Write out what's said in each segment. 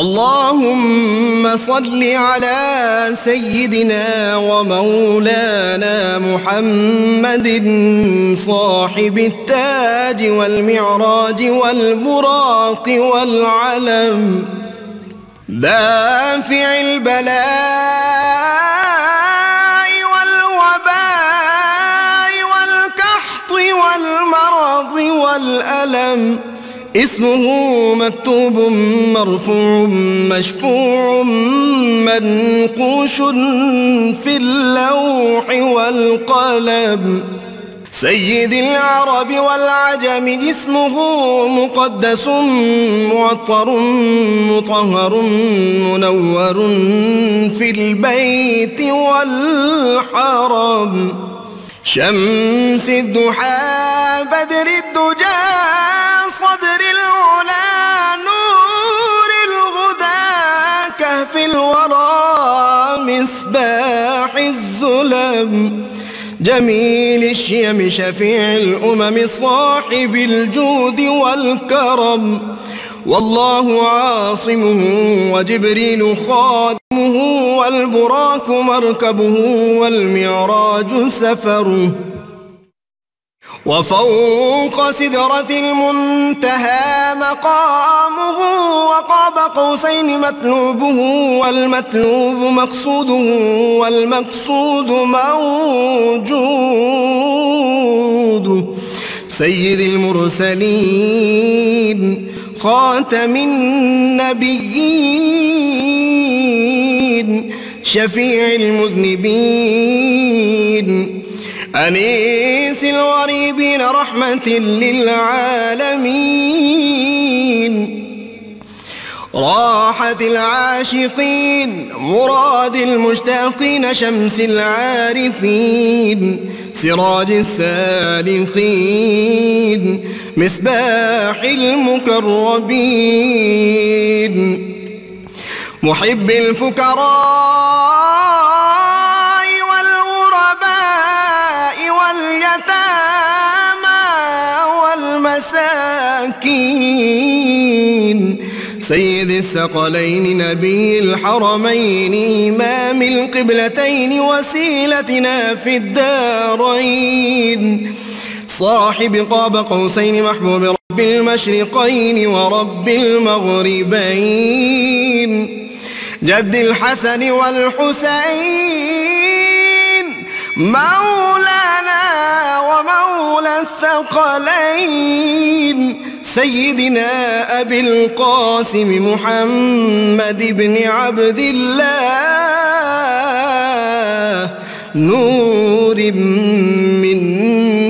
اللهم صل على سيدنا ومولانا محمد صاحب التاج والمعراج والبراق والعلم دافع البلاء والوباء والكحط والمرض والألم اسمه مكتوب مرفوع مشفوع منقوش في اللوح والقلم سيد العرب والعجم اسمه مقدس معطر مطهر منور في البيت والحرم شمس الضحى بدر الأمم جميل الشيم شفيع الأمم صاحب الجود والكرم والله عاصمه وجبريل خادمه والبراك مركبه والمعراج سفره وفوق سدرة المنتهى مقامه وقاب قوسين مطلوبه والمطلوب مقصوده والمقصود موجوده سيد المرسلين خاتم النبيين شفيع المذنبين أنيس الغريبين رحمة للعالمين راحة العاشقين مراد المشتاقين شمس العارفين سراج السالخين مصباح المكربين محب الفقراء سيد الثقلين نبي الحرمين إمام القبلتين وسيلتنا في الدارين صاحب قاب قوسين محبوب رب المشرقين ورب المغربين جد الحسن والحسين مولانا ومولى الثقلين سيدنا أبي القاسم محمد بن عبد الله نور من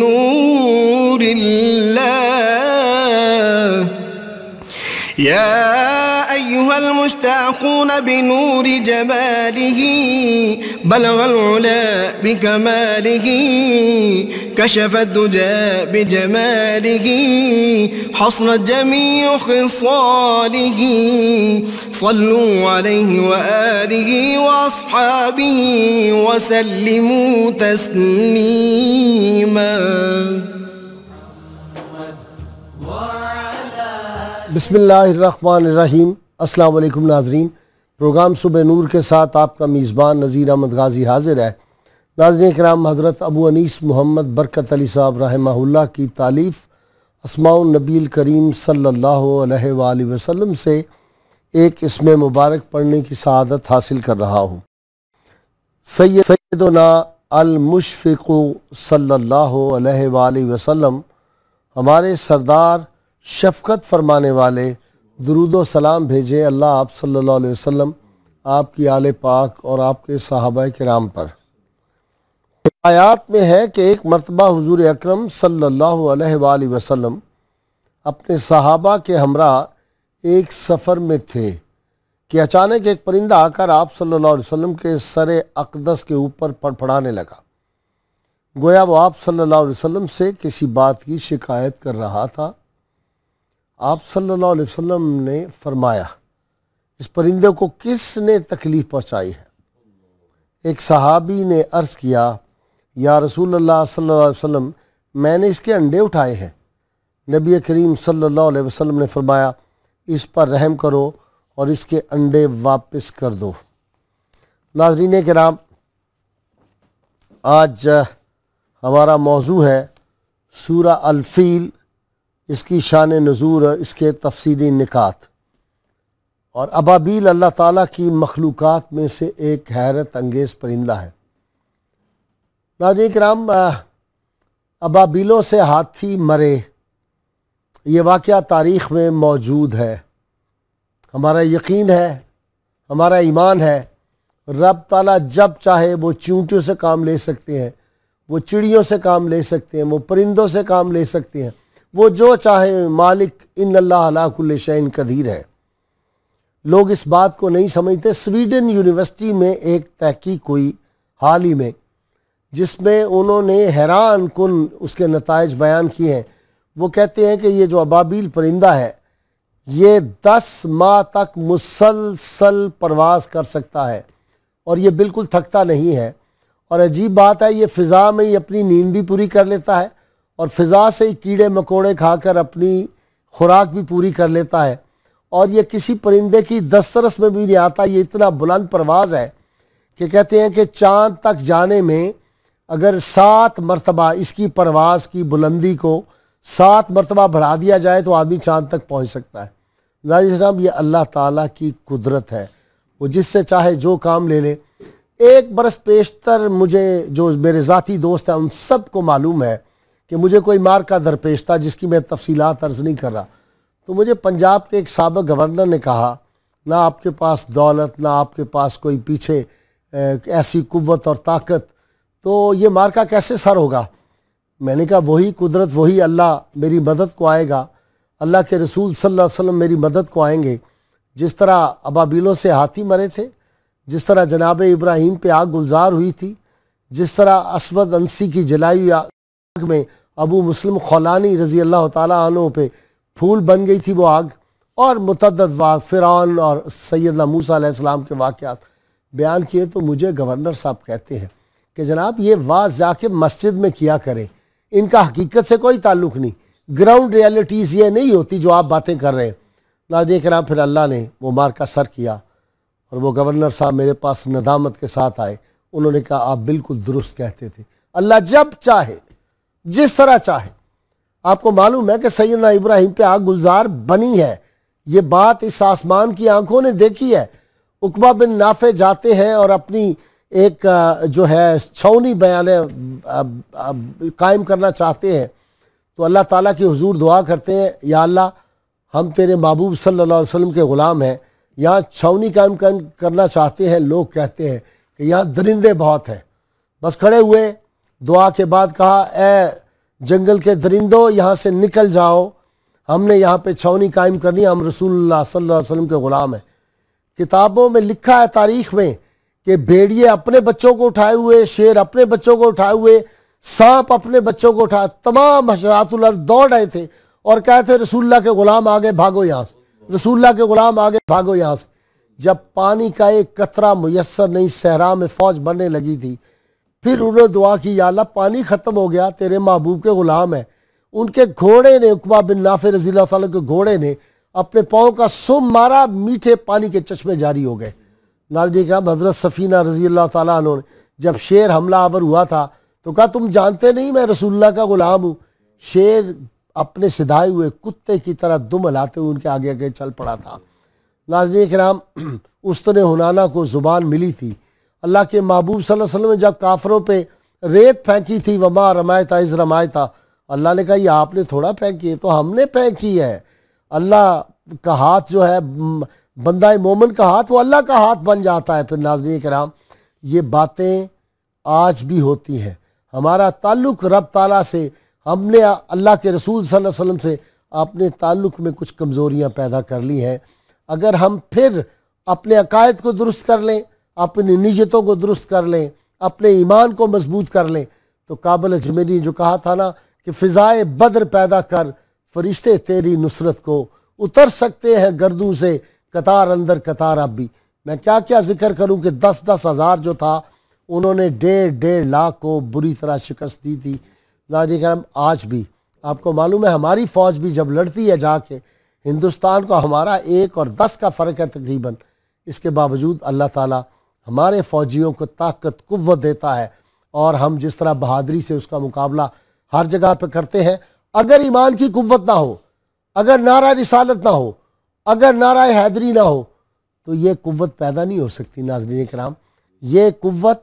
نور الله يا أيها المشتاقون بنور جماله بلغ العلا بكماله كشف الدجى بجماله حصن جميع خصاله صلوا عليه وآله وأصحابه وسلموا تسليما بسم الله الرحمن الرحيم अस्सलाम वालेकुम नाजरीन प्रोग्राम सुबह नूर के साथ आपका मेज़बान नज़ीर अहमद गाजी हाजिर है नाजरन कराम हज़रत अबू अनीस मोहम्मद बरकत अली साहब रहमहुल्ला की तालीफ़ असमाउ नबील करीम सल्लल्लाहु अलैहि वसल्लम से एक इसम मुबारक पढ़ने की शहादत हासिल कर रहा हूँ सैद सैदना अलमुशफ़िक सल्लल्लाहु अलैहि वसल्लम हमारे सरदार शफकत फरमाने वाले दरुद सलाम भेजें अल्लाह आप सल्लल्लाहु अलैहि वसल्लम आपकी आल पाक और आपके के कराम पर आयात में है कि एक मरतबा हुजूर अकरम सल्लल्लाहु अलैहि वसल्लम अपने सहाबा के हमरा एक सफ़र में थे कि अचानक एक परिंदा आकर आप सल्लल्लाहु अलैहि वसल्लम के सर अकदस के ऊपर फड़फड़ाने लगा गोया वो आप सल्लल्लाहु अलैहि वसल्लम से किसी बात की शिकायत कर रहा था आप सल्लल्लाहु अलैहि वसल्लम ने फरमाया इस परिंदे को किसने तकलीफ़ पहुँचाई है एक सहाबी ने अर्ज़ किया या रसूल अल्लाह सल्लल्लाहु अलैहि वसल्लम मैंने इसके अंडे उठाए हैं नबी करीम सल्लल्लाहु अलैहि वसल्लम ने फरमाया इस पर रहम करो और इसके अंडे वापस कर दो नाजरीन के नाम आज हमारा मौजू है सूरा अलफ़ील इसकी शान नज़ूर इसके तफसीली निकात और अबाबील अल्लाह ताला की मखलूक़ात में से एक हैरत अंगेज़ परिंदा है नाज़ी कराम अबाबीलों से हाथी मरे ये वाक़ तारीख़ में मौजूद है हमारा यकीन है हमारा ईमान है रब ताला जब चाहे वो चूंटियों से काम ले सकते हैं वो चिड़ियों से काम ले सकते हैं वो परिंदों से काम ले सकते हैं वो जो चाहे मालिक इन अल्लाकुल्लशन कदीर है लोग इस बात को नहीं समझते स्वीडन यूनिवर्सिटी में एक तहकीक हुई हाल ही में जिसमें उन्होंने हैरान कन उसके नतज बयान किए हैं वो कहते हैं कि ये जो अबाबील परिंदा है ये दस माह तक मुसलसल परवास कर सकता है और ये बिल्कुल थकता नहीं है और अजीब बात है ये फ़िज़ा में ही अपनी नींद भी पूरी कर लेता है और फ़िज़ा से ही कीड़े मकोड़े खाकर अपनी खुराक भी पूरी कर लेता है और ये किसी परिंदे की दस्तरस में भी नहीं आता ये इतना बुलंद परवाज़ है कि कहते हैं कि चाँद तक जाने में अगर सात मरतबा इसकी परवाज़ की बुलंदी को सात मरतबा बढ़ा दिया जाए तो आदमी चाँद तक पहुँच सकता है जाहिर साहब ये अल्लाह ताला की कुदरत है वो जिससे चाहे जो काम ले ले एक बरस पेशतर मुझे जो मेरे ज़ाती दोस्त हैं उन सब को मालूम है कि मुझे कोई मार का दरपेश था जिसकी मैं तफसीत अर्ज़ नहीं कर रहा तो मुझे पंजाब के एक सबक गवर्नर ने कहा ना आपके पास दौलत ना आपके पास कोई पीछे ऐसी कुत और ताकत तो ये मार का कैसे सर होगा मैंने कहा वही कुदरत वही अल्लाह मेरी मदद को आएगा अल्लाह के रसूल सल्लल्लाहु अलैहि वसल्लम मेरी मदद को आएंगे जिस तरह अबाबिलों से हाथी मरे थे जिस तरह जनाब इब्राहिम पे आग गुलजार हुई थी जिस तरह असवद अंसी की जलाई में अबू मुस्लिम खौलानी रज़ी अल्लाह तु पर फूल बन गई थी वो आग और मतद वाक़ फ़िरौन और सैद मूसा के वाक़ बयान किए तो मुझे गवर्नर साहब कहते हैं कि जनाब ये वाज जाके मस्जिद में किया करें इनका हकीकत से कोई ताल्लुक़ नहीं ग्राउंड रियलिटीज़ ये नहीं होती जो आप बातें कर रहे हैं ना देख रहा फिर अल्लाह ने वो मार का सर किया और वो गवर्नर साहब मेरे पास नदामत के साथ आए उन्होंने कहा आप बिल्कुल दुरुस्त कहते थे अल्लाह जब चाहे जिस तरह चाहे आपको मालूम है कि सैदना इब्राहिम पे आग गुलजार बनी है ये बात इस आसमान की आंखों ने देखी है उकबा बिन नाफे जाते हैं और अपनी एक जो है छौनी बयान कायम करना चाहते हैं तो अल्लाह ताला की हुजूर दुआ करते हैं या अल्लाह हम तेरे महबूब सल्लल्लाहु अलैहि वसल्लम के ग़ुलाम हैं यहाँ छौनी कायम करना चाहते हैं लोग कहते हैं कि यहाँ दरिंदे बहुत हैं बस खड़े हुए दुआ के बाद कहा ए जंगल के दरिंदो यहाँ से निकल जाओ हमने यहाँ पे छावनी कायम करनी हम रसूल सल्लल्लाहु अलैहि वसल्लम के ग़ुलाम हैं किताबों में लिखा है तारीख में कि भेड़िए अपने बच्चों को उठाए हुए शेर अपने बच्चों को उठाए हुए सांप अपने बच्चों को उठाए तमाम हशरातुल दौड़ रहे थे और कहे थे रसूलुल्लाह के ग़ुलाम आगे भागो यहाँ से रसूलुल्लाह के ग़ुलाम आगे भागो यहाँ से जब पानी का एक कतरा मैसर नहीं सहरा में फ़ौज बनने लगी थी फिर उन्होंने दुआ की याला पानी ख़त्म हो गया तेरे महबूब के ग़ुलाम है उनके घोड़े ने उकबा बिन नाफिर रजी के घोड़े ने अपने पाँव का सुम मारा मीठे पानी के चश्मे जारी हो गए नाजी कराम हजरत सफ़ीना रजी अल्लाह तु ने जब शेर हमला आवर हुआ था तो कहा तुम जानते नहीं मैं रसुल्ला का ग़ुलाम हूँ शेर अपने सिधाए हुए कुत्ते की तरह दुम हलाते हुए उनके आगे आगे चल पड़ा था नाजन कराम उसने हुनाना को ज़ुबान मिली थी अल्लाह के महबूब वसल्लम ने जब काफरों पे रेत फेंकी थी वमा रमायता इज़ रमायता अल्लाह ने कहा ये आपने थोड़ा फेंकी है तो हमने फेंकी है अल्लाह का हाथ जो है बंदा मोमन का हाथ वो अल्लाह का हाथ बन जाता है फिर नाजनी कराम ये बातें आज भी होती हैं हमारा ताल्लुक रब ताला से हमने अल्लाह के रसूल सल्लल्लाहु अलैहि वसल्लम से अपने ताल्लुक में कुछ कमज़ोरियाँ पैदा कर ली हैं अगर हम फिर अपने अकायद को दुरुस्त कर लें अपनी निजतों को दुरुस्त कर लें अपने ईमान को मजबूत कर लें तो काबिल अजमेरी जो कहा था ना कि फ़िज़ाए बद्र पैदा कर फरिश्ते तेरी नुसरत को उतर सकते हैं गर्दू से कतार अंदर कतार अब भी मैं क्या क्या जिक्र करूं कि दस दस हज़ार जो था उन्होंने डेढ़ डेढ़ लाख को बुरी तरह शिकस्त दी थी नाजी कर आज भी आपको मालूम है हमारी फ़ौज भी जब लड़ती है जाके हिंदुस्तान को हमारा एक और दस का फ़र्क है तकरीबन इसके बावजूद अल्लाह ताला हमारे फौजियों को ताकत कुत देता है और हम जिस तरह बहादरी से उसका मुकाबला हर जगह पर करते हैं अगर ईमान की कुत ना हो अगर नारा रिसालत ना हो अगर नारा हैदरी ना हो तो ये कुत पैदा नहीं हो सकती नाजरीन कराम ये कुत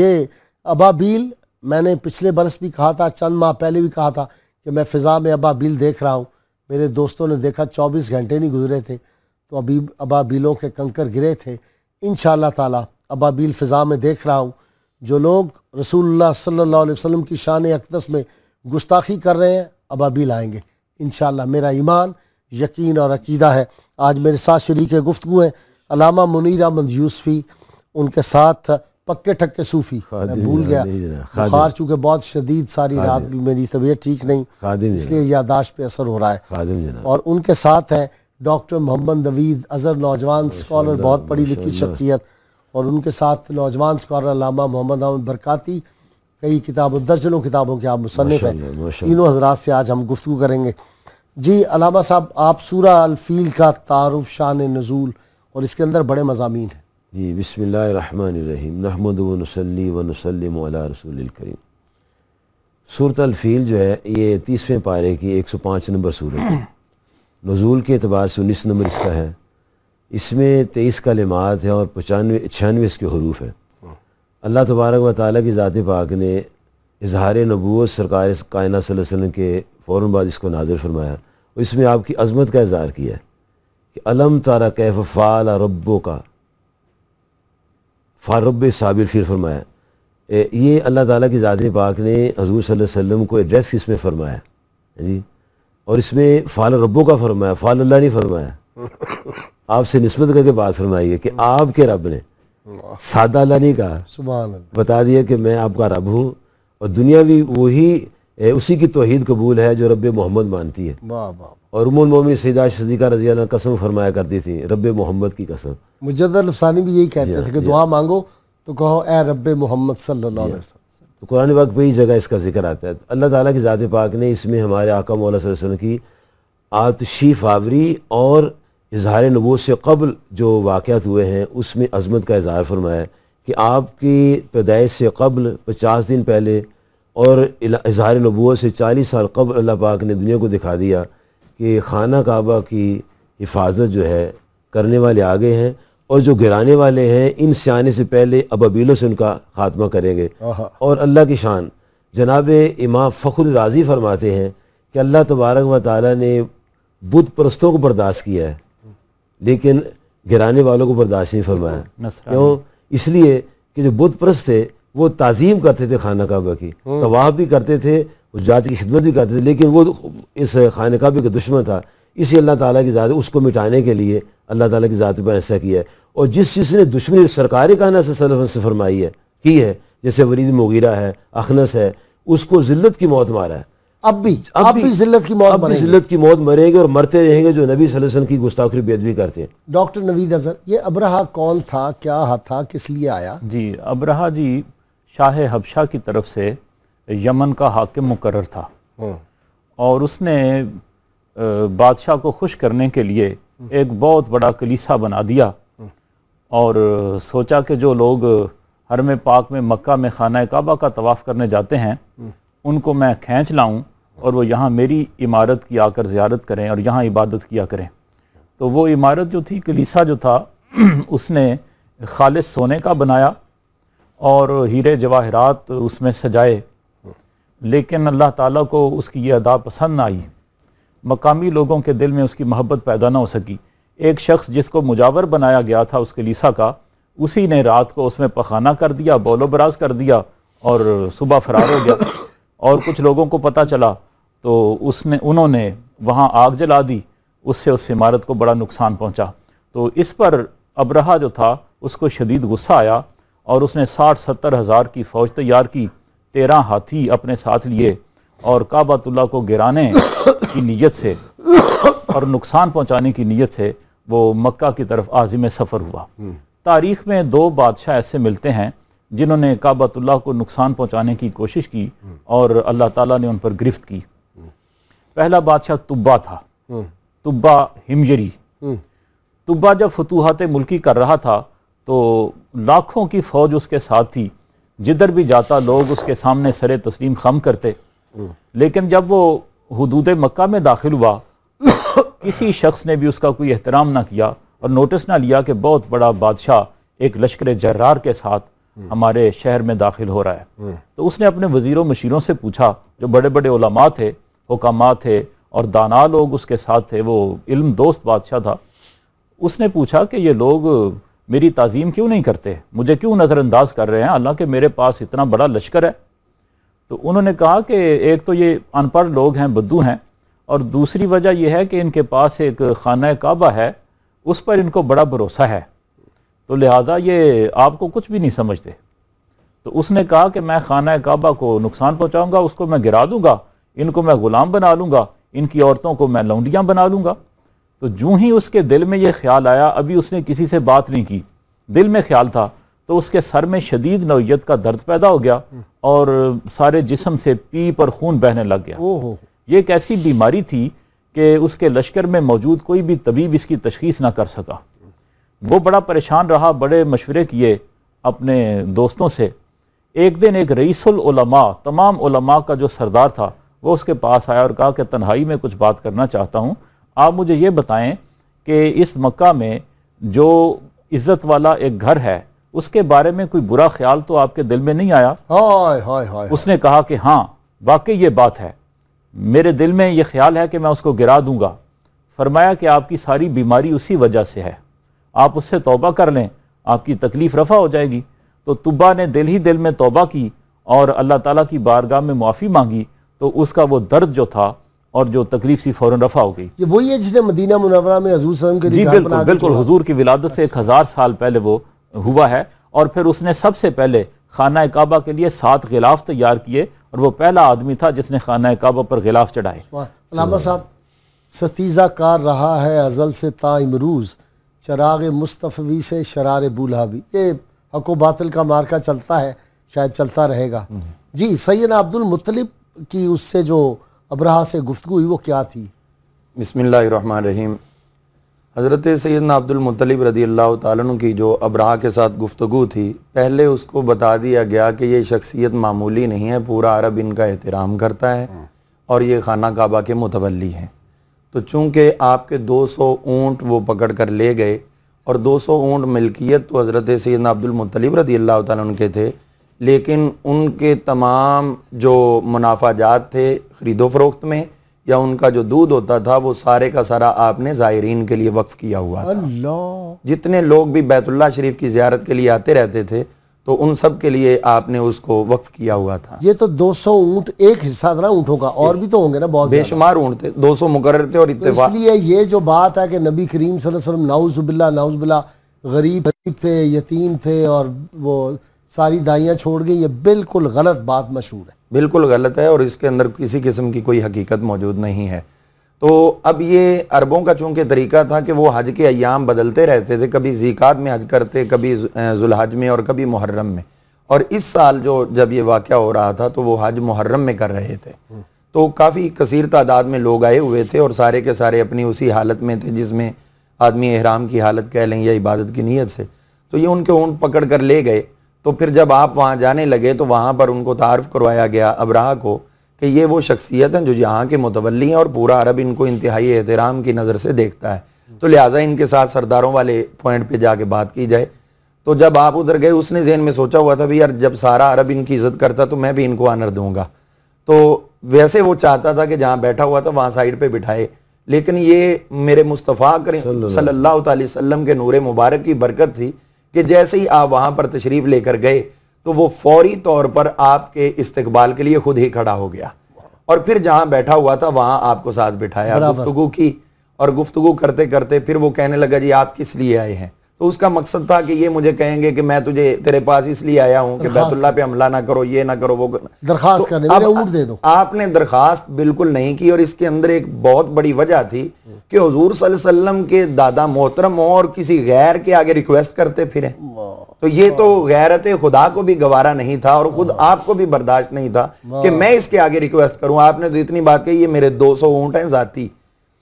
ये अबाबील मैंने पिछले बरस भी कहा था चंद माह पहले भी कहा था कि मैं फ़िज़ा में अबाबील देख रहा हूँ मेरे दोस्तों ने देखा 24 घंटे नहीं गुजरे थे तो अभी अबाबीलों के कंकर गिरे थे इन ताला अबाबील फ़िज़ा में देख रहा हूँ जो लोग रसूलुल्लाह सल्लल्लाहु अलैहि वसल्लम की शान अकदस में गुस्ताखी कर रहे हैं अबाबील आएंगे इन मेरा ईमान यकीन और अकीदा है आज मेरे साथ शरीक गुफ्तु हैं अलामा मुनीर अहमद यूसफ़ी उनके साथ पक्के ठक्के सूफ़ी मैं भूल गया बुखार चूँकि बहुत शदीद सारी रात मेरी तबीयत ठीक नहीं इसलिए यादाश्त पे असर हो रहा है और उनके साथ हैं डॉक्टर मोहम्मद नवीद अज़र नौजवान स्कॉलर बहुत पढ़ी लिखी शख्सियत और उनके साथ नौजवान स्कॉलर लामा मोहम्मद अहमद बरकती कई किताबों दर्जनों किताबों के आप मुसनफ़ हैं तीनों हजरात से आज हम गुफ्तु करेंगे जी अलामा साहब आप सूरा अलफ़ील का तारफ़ शान नज़ूल और इसके अंदर बड़े मजामी हैं जी बसमीम सूरत अलफ़ील जो है ये तीसवें पारे की एक सौ पाँच नंबर सूरत है नजूल के अतबार से उन्नीस नंबर इसका है इसमें तेईस कलमात हैं और पचानवे छियानवे इसके हरूफ हैं अल्लाह तबारक व ताली की ज़ात पाक ने इजहार नबूत सरकार कायना सल वसम के फ़ौर बाद इसको नाजिर फरमाया और इसमें आपकी अजमत का इजहार किया है कि अलम तारा कैफ फ़ाल रबो का फ़ारब साबिर फिर फरमाया ये अल्लाह ताली की ज़ात पाक ने हजूर सल अलैहि को एड्रेस किस में फरमाया जी और इसमें फ़ाल रबों का फरमाया फ़ाल अल्लाह ने फरमाया आपसे नस्बत करके बात फरमाई है कि हम्म। आपके रब ने सादा अल्लाह ने कहा बता दिया कि मैं आपका रब हूँ और दुनिया भी वही उसी की तोहद कबूल है जो रब मोहम्मद मानती है और उमुल मोमी सदा सदीक़ा रजिया कसम फरमाया करती थी रब मोहम्मद की कसम मुजदानी भी यही कहते हाँ, थे कि हाँ। दुआ मांगो तो कहो ए रब मोहम्मद सल्ला तो कुरान पाक पे ही जगह इसका जिक्र आता है तो अल्लाह ताला की ज़ात पाक ने इसमें हमारे आका मौला वसल्लम की आतशी फावरी और इजहार नबूत से कबल जो वाक़ात हुए हैं उसमें अजमत का इजहार फरमाया कि आपकी पैदाइश से कबल पचास दिन पहले और इजहार नबूत से चालीस साल कबल अल्लाह पाक ने दुनिया को दिखा दिया कि खाना काबा की हिफाजत जो है करने वाले आगे हैं और जो गिराने वाले हैं इन से आने से पहले अबीलों से उनका खात्मा करेंगे और अल्लाह की शान जनाब इमाम फ़खर राजी फरमाते हैं कि अल्लाह तबारक व ताली ने बुत परस्तों को बर्दाश्त किया है लेकिन गिराने वालों को बर्दाश्त नहीं फरमाया क्यों इसलिए कि जो बुत परस्त थे वो तज़ीम करते थे खाना काबा की हम्म। तवाह भी करते थे उस जात की खिदमत भी करते थे लेकिन वो इस खाना काबे का दुश्मन था इसी अल्लाह ताला की ज़ात उसको मिटाने के लिए अल्लाह ताला की ज़ात पर ऐसा किया है और जिस चीज़ ने दुश्मनी सरकारी काना से सलफन से फरमाई है की है जैसे वरीद मुगीरा है अखनस है उसको जिल्लत की मौत मारा है अब भी अब, अब भी जिल्लत की मौत अब जिल्लत की मौत मरेंगे और मरते रहेंगे जो नबी वसल्लम की गुस्ताखरी बेदबी करते हैं डॉक्टर नवीद अजहर ये अबरहा कौन था क्या था किस लिए आया जी अबरहा जी शाह हबशा की तरफ से यमन का हाकिम मुकर था हाँ। और उसने बादशाह को खुश करने के लिए एक बहुत बड़ा कलीसा बना दिया और सोचा कि जो लोग हर में पाक में मक्का में खाना काबा का तवाफ़ करने जाते हैं उनको मैं खींच लाऊं और वो यहाँ मेरी इमारत की आकर ज़्यारत करें और यहाँ इबादत किया करें तो वो इमारत जो थी कलीसा जो था उसने खालिश सोने का बनाया और हीरे जवाहरात उसमें सजाए लेकिन अल्लाह ताला को उसकी ये अदा पसंद आई मकामी लोगों के दिल में उसकी मोहब्बत पैदा ना हो सकी एक शख्स जिसको मुजावर बनाया गया था उसके लिसा का उसी ने रात को उसमें पखाना कर दिया बोलो बराज कर दिया और सुबह फरार हो गया और कुछ लोगों को पता चला तो उसने उन्होंने वहाँ आग जला दी उससे उस इमारत को बड़ा नुकसान पहुँचा तो इस पर अब्रहा जो था उसको शदीद गुस्सा आया और उसने साठ सत्तर हज़ार की फ़ौज तैयार की तेरह हाथी अपने साथ लिए और काबातुल्ला को गिराने की नीयत से और नुकसान पहुंचाने की नीयत से वो मक्का की तरफ आज़िम सफ़र हुआ हम्म। तारीख़ में दो बादशाह ऐसे मिलते हैं जिन्होंने काबतुल्ला को नुकसान पहुंचाने की कोशिश की हम्म। और अल्लाह ताला ने उन पर गिरफ्त की हम्म। पहला बादशाह तुब्बा था तुब्बा हिमजरी तुब्बा जब फतूहत मुल्की कर रहा था तो लाखों की फ़ौज उसके साथ थी जिधर भी जाता लोग उसके सामने सरे तस्लीम खम करते लेकिन जब वो हदूद मक्का में दाखिल हुआ किसी शख्स ने भी उसका कोई एहतराम ना किया और नोटिस ना लिया कि बहुत बड़ा बादशाह एक लश्कर जर्रार के साथ हमारे शहर में दाखिल हो रहा है हम्म। तो उसने अपने वजीरों मशीरों से पूछा जो बड़े बड़े ओलमा थे हुकामा थे और दाना लोग उसके साथ थे वो इल्म दोस्त बादशाह था उसने पूछा कि ये लोग मेरी तज़ीम क्यों नहीं करते मुझे क्यों नज़रअंदाज कर रहे हैं हालांकि मेरे पास इतना बड़ा लश्कर है तो उन्होंने कहा कि एक तो ये अनपढ़ लोग हैं बद्दू हैं और दूसरी वजह यह है कि इनके पास एक खाना काबा है उस पर इनको बड़ा भरोसा है तो लिहाजा ये आपको कुछ भी नहीं समझते तो उसने कहा कि मैं खाना काबा को नुकसान पहुँचाऊँगा उसको मैं गिरा दूँगा इनको मैं ग़ुलाम बना लूँगा इनकी औरतों को मैं लौंडियाँ बना लूँगा तो जूँ ही उसके दिल में ये ख्याल आया अभी उसने किसी से बात नहीं की दिल में ख्याल था तो उसके सर में शदीद नोयत का दर्द पैदा हो गया और सारे जिसम से पीप और खून बहने लग गया ओहो। ये एक ऐसी बीमारी थी कि उसके लश्कर में मौजूद कोई भी तबीब इसकी तशखीस ना कर सका वो बड़ा परेशान रहा बड़े मशवरे किए अपने दोस्तों से एक दिन एक रईसुल तमाम का जो सरदार था वो उसके पास आया और कहा कि तन्हाई में कुछ बात करना चाहता हूँ आप मुझे ये बताएं कि इस मक्का में जो इज़्ज़त वाला एक घर है उसके बारे में कोई बुरा ख्याल तो आपके दिल में नहीं आया हाय हाय हाय उसने कहा कि हाँ वाकई ये बात है मेरे दिल में ये ख्याल है कि मैं उसको गिरा दूंगा फरमाया कि आपकी सारी बीमारी उसी वजह से है आप उससे तोबा कर लें आपकी तकलीफ़ रफा हो जाएगी तो तुब्बा ने दिल ही दिल में तोबा की और अल्लाह ताला की बारगाह में माफ़ी मांगी तो उसका वो दर्द जो था और जो तकलीफ सी फ़ौरन रफा हो गई ये वही है जिसने मदीना मुनवरा में हजूर के जी बिल्कुल बिल्कुल हजूर की विलादत से एक हज़ार साल पहले वो हुआ है और फिर उसने सबसे पहले खाना काबा के लिए सात गिलाफ तैयार किए और वो पहला आदमी था जिसने खाना काबा पर गिलाफ चढ़ाए साहब सतीज़ा कार रहा है अजल से तामरूज़ चराग मुस्तफ़ी से शरार बूल्हा भी ये हको बातल का मार्का चलता है शायद चलता रहेगा हम्म। जी सैन अब्दुल की उससे जो अब्रहा से गुफ्तु हुई वो क्या थी बसमिल्लर रहीम हज़रत सैदना अब्दुलमतलब रदी अल्लाह तु की जो अब्राह के साथ गुफ्तु थी पहले उसको बता दिया गया कि ये शख्सियत मामूली नहीं है पूरा अरब इनका एहतराम करता है हाँ। और ये खाना काबा के मुतवली हैं तो चूँकि आपके 200 ऊँट वो पकड़ कर ले गए और 200 ऊँट मिल्कियत तो हज़रत सैदना अब्दुलमतलब रदी अल्लाह तुन के थे लेकिन उनके तमाम जो मुनाफाजात थे ख़रीदो फरोख्त में या उनका जो दूध होता था वो सारे का सारा आपने ज़ायरीन के लिए वक्फ किया हुआ था जितने लोग भी बैतुल्ला शरीफ की ज्यारत के लिए आते रहते थे तो उन सब के लिए आपने उसको वक्फ किया हुआ था ये तो 200 सौ ऊंट एक हिस्सा था ना ऊँटों का और भी तो होंगे ना बहुत बेशुमार ऊँट थे 200 सौ मुकर थे और इतने तो इसलिए ये जो बात है कि नबी करीम सल्लल्लाहु अलैहि वसल्लम नाउजुबिल्ला नाउजुबिल्ला गरीब गरीब थे यतीम थे और वो सारी दाइयाँ छोड़ गई ये बिल्कुल गलत बात मशहूर है बिल्कुल गलत है और इसके अंदर किसी किस्म की कोई हकीकत मौजूद नहीं है तो अब ये अरबों का चूंकि तरीका था कि वो हज के अयाम बदलते रहते थे कभी जीकात में हज करते कभी जुलहज में और कभी मुहर्रम में और इस साल जो जब ये वाक़ हो रहा था तो वो हज मुहर्रम में कर रहे थे हम्म। तो काफ़ी कसर तादाद में लोग आए हुए थे और सारे के सारे अपनी उसी हालत में थे जिसमें आदमी एहराम की हालत कह लें या इबादत की नीयत से तो ये उनके ऊँट पकड़ कर ले गए तो फिर जब आप वहाँ जाने लगे तो वहाँ पर उनको तारफ़ करवाया गया अबराह को कि ये वो शख्सियत हैं जो यहाँ के मुतवली हैं और पूरा अरब इनको इंतहाई एहतराम की नज़र से देखता है तो लिहाजा इनके साथ सरदारों वाले पॉइंट पे जाके बात की जाए तो जब आप उधर गए उसने जहन में सोचा हुआ था भी यार जब सारा अरब इनकी इज्जत करता तो मैं भी इनको आनर दूंगा तो वैसे वो चाहता था कि जहाँ बैठा हुआ था वहाँ साइड पर बिठाए लेकिन ये मेरे मुस्तफ़ा करें सल्ला वसम के नूर मुबारक की बरकत थी कि जैसे ही आप वहां पर तशरीफ लेकर गए तो वो फौरी तौर पर आपके इस्तकबाल के लिए खुद ही खड़ा हो गया और फिर जहां बैठा हुआ था वहां आपको साथ बिठाया गुफ्तगु की और गुफ्तगु करते करते फिर वो कहने लगा जी आप किस लिए आए हैं तो उसका मकसद था कि ये मुझे कहेंगे कि मैं तुझे तेरे पास इसलिए आया हूँ कि बैतुल्ला पे हमला ना करो ये ना करो वो दरखास्त तो आप, दे दो आपने दरखास्त बिल्कुल नहीं की और इसके अंदर एक बहुत बड़ी वजह थी कि हजूर सल्लम के दादा मोहतरम और किसी गैर के आगे रिक्वेस्ट करते फिरे तो ये तो गैरत खुदा को भी गवारा नहीं था और खुद आपको भी बर्दाश्त नहीं था कि मैं इसके आगे रिक्वेस्ट करूँ आपने तो इतनी बात कही ये मेरे दो सौ ऊँट है जाती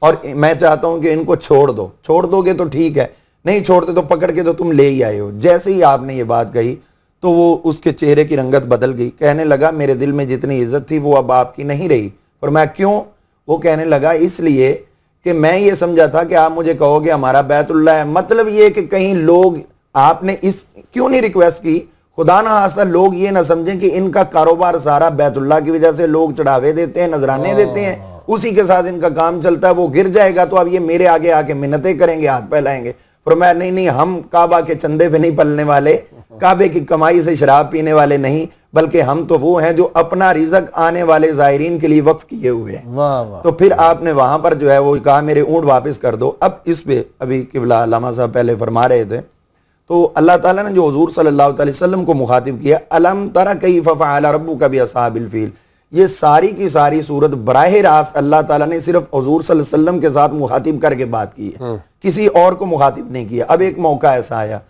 और मैं चाहता हूँ कि इनको छोड़ दो छोड़ दोगे तो ठीक है नहीं छोड़ते तो पकड़ के तो तुम ले ही आए हो जैसे ही आपने ये बात कही तो वो उसके चेहरे की रंगत बदल गई कहने लगा मेरे दिल में जितनी इज्जत थी वो अब आपकी नहीं रही और मैं क्यों वो कहने लगा इसलिए कि मैं ये समझा था कि आप मुझे कहोगे हमारा बैतुल्ला है मतलब ये कि कहीं लोग आपने इस क्यों नहीं रिक्वेस्ट की खुदा ना हादसा लोग ये ना समझें कि इनका कारोबार सारा बैतुल्ला की वजह से लोग चढ़ावे देते हैं नजराने हाँ। देते हैं उसी के साथ इनका काम चलता है वो गिर जाएगा तो अब ये मेरे आगे आके मिन्नतें करेंगे हाथ फैलाएंगे फरमाया नहीं नहीं हम काबा के चंदे पे नहीं पलने वाले काबे की कमाई से शराब पीने वाले नहीं बल्कि हम तो वो हैं जो अपना रिजक आने वाले जायरीन के लिए वक्फ किए हुए हैं तो फिर आपने वहां पर जो है वो कहा मेरे ऊँट वापस कर दो अब इस पे अभी किबला लामा साहब पहले फरमा रहे थे तो अल्लाह ताला ने जो हजूर सल्लल्लाहु अलैहि वसल्लम को मुखातिब किया अलम तरा कई फ़फ़ा रबू कभी असाबिल फ़ील ये सारी की सारी सूरत बरह रास्त अल्लाह ताला ने सिर्फ हजूर वसल्लम के साथ मुखातिब करके बात की है हाँ। किसी और को मुखातिब नहीं किया अब एक मौका ऐसा आया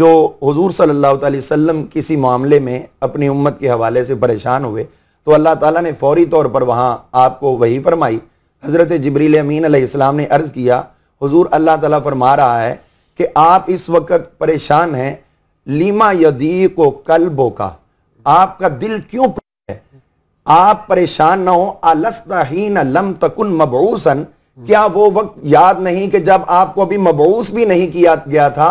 जो हजूर सल्लल्लाहु अलैहि वसल्लम किसी मामले में अपनी उम्मत के हवाले से परेशान हुए तो अल्लाह ताला ने फौरी तौर पर वहाँ आपको वही फरमाई हज़रत जबरील अमीन अलैहिस्सलाम ने अर्ज़ किया हजूर अल्लाह तला फरमा रहा है कि आप इस वक्त परेशान हैं लीमा यदी को कल बोका आपका दिल क्यों आप परेशान ना हो अलस्तहीन लम तकुन मबूसन क्या वो वक्त याद नहीं कि जब आपको अभी मबूस भी नहीं किया गया था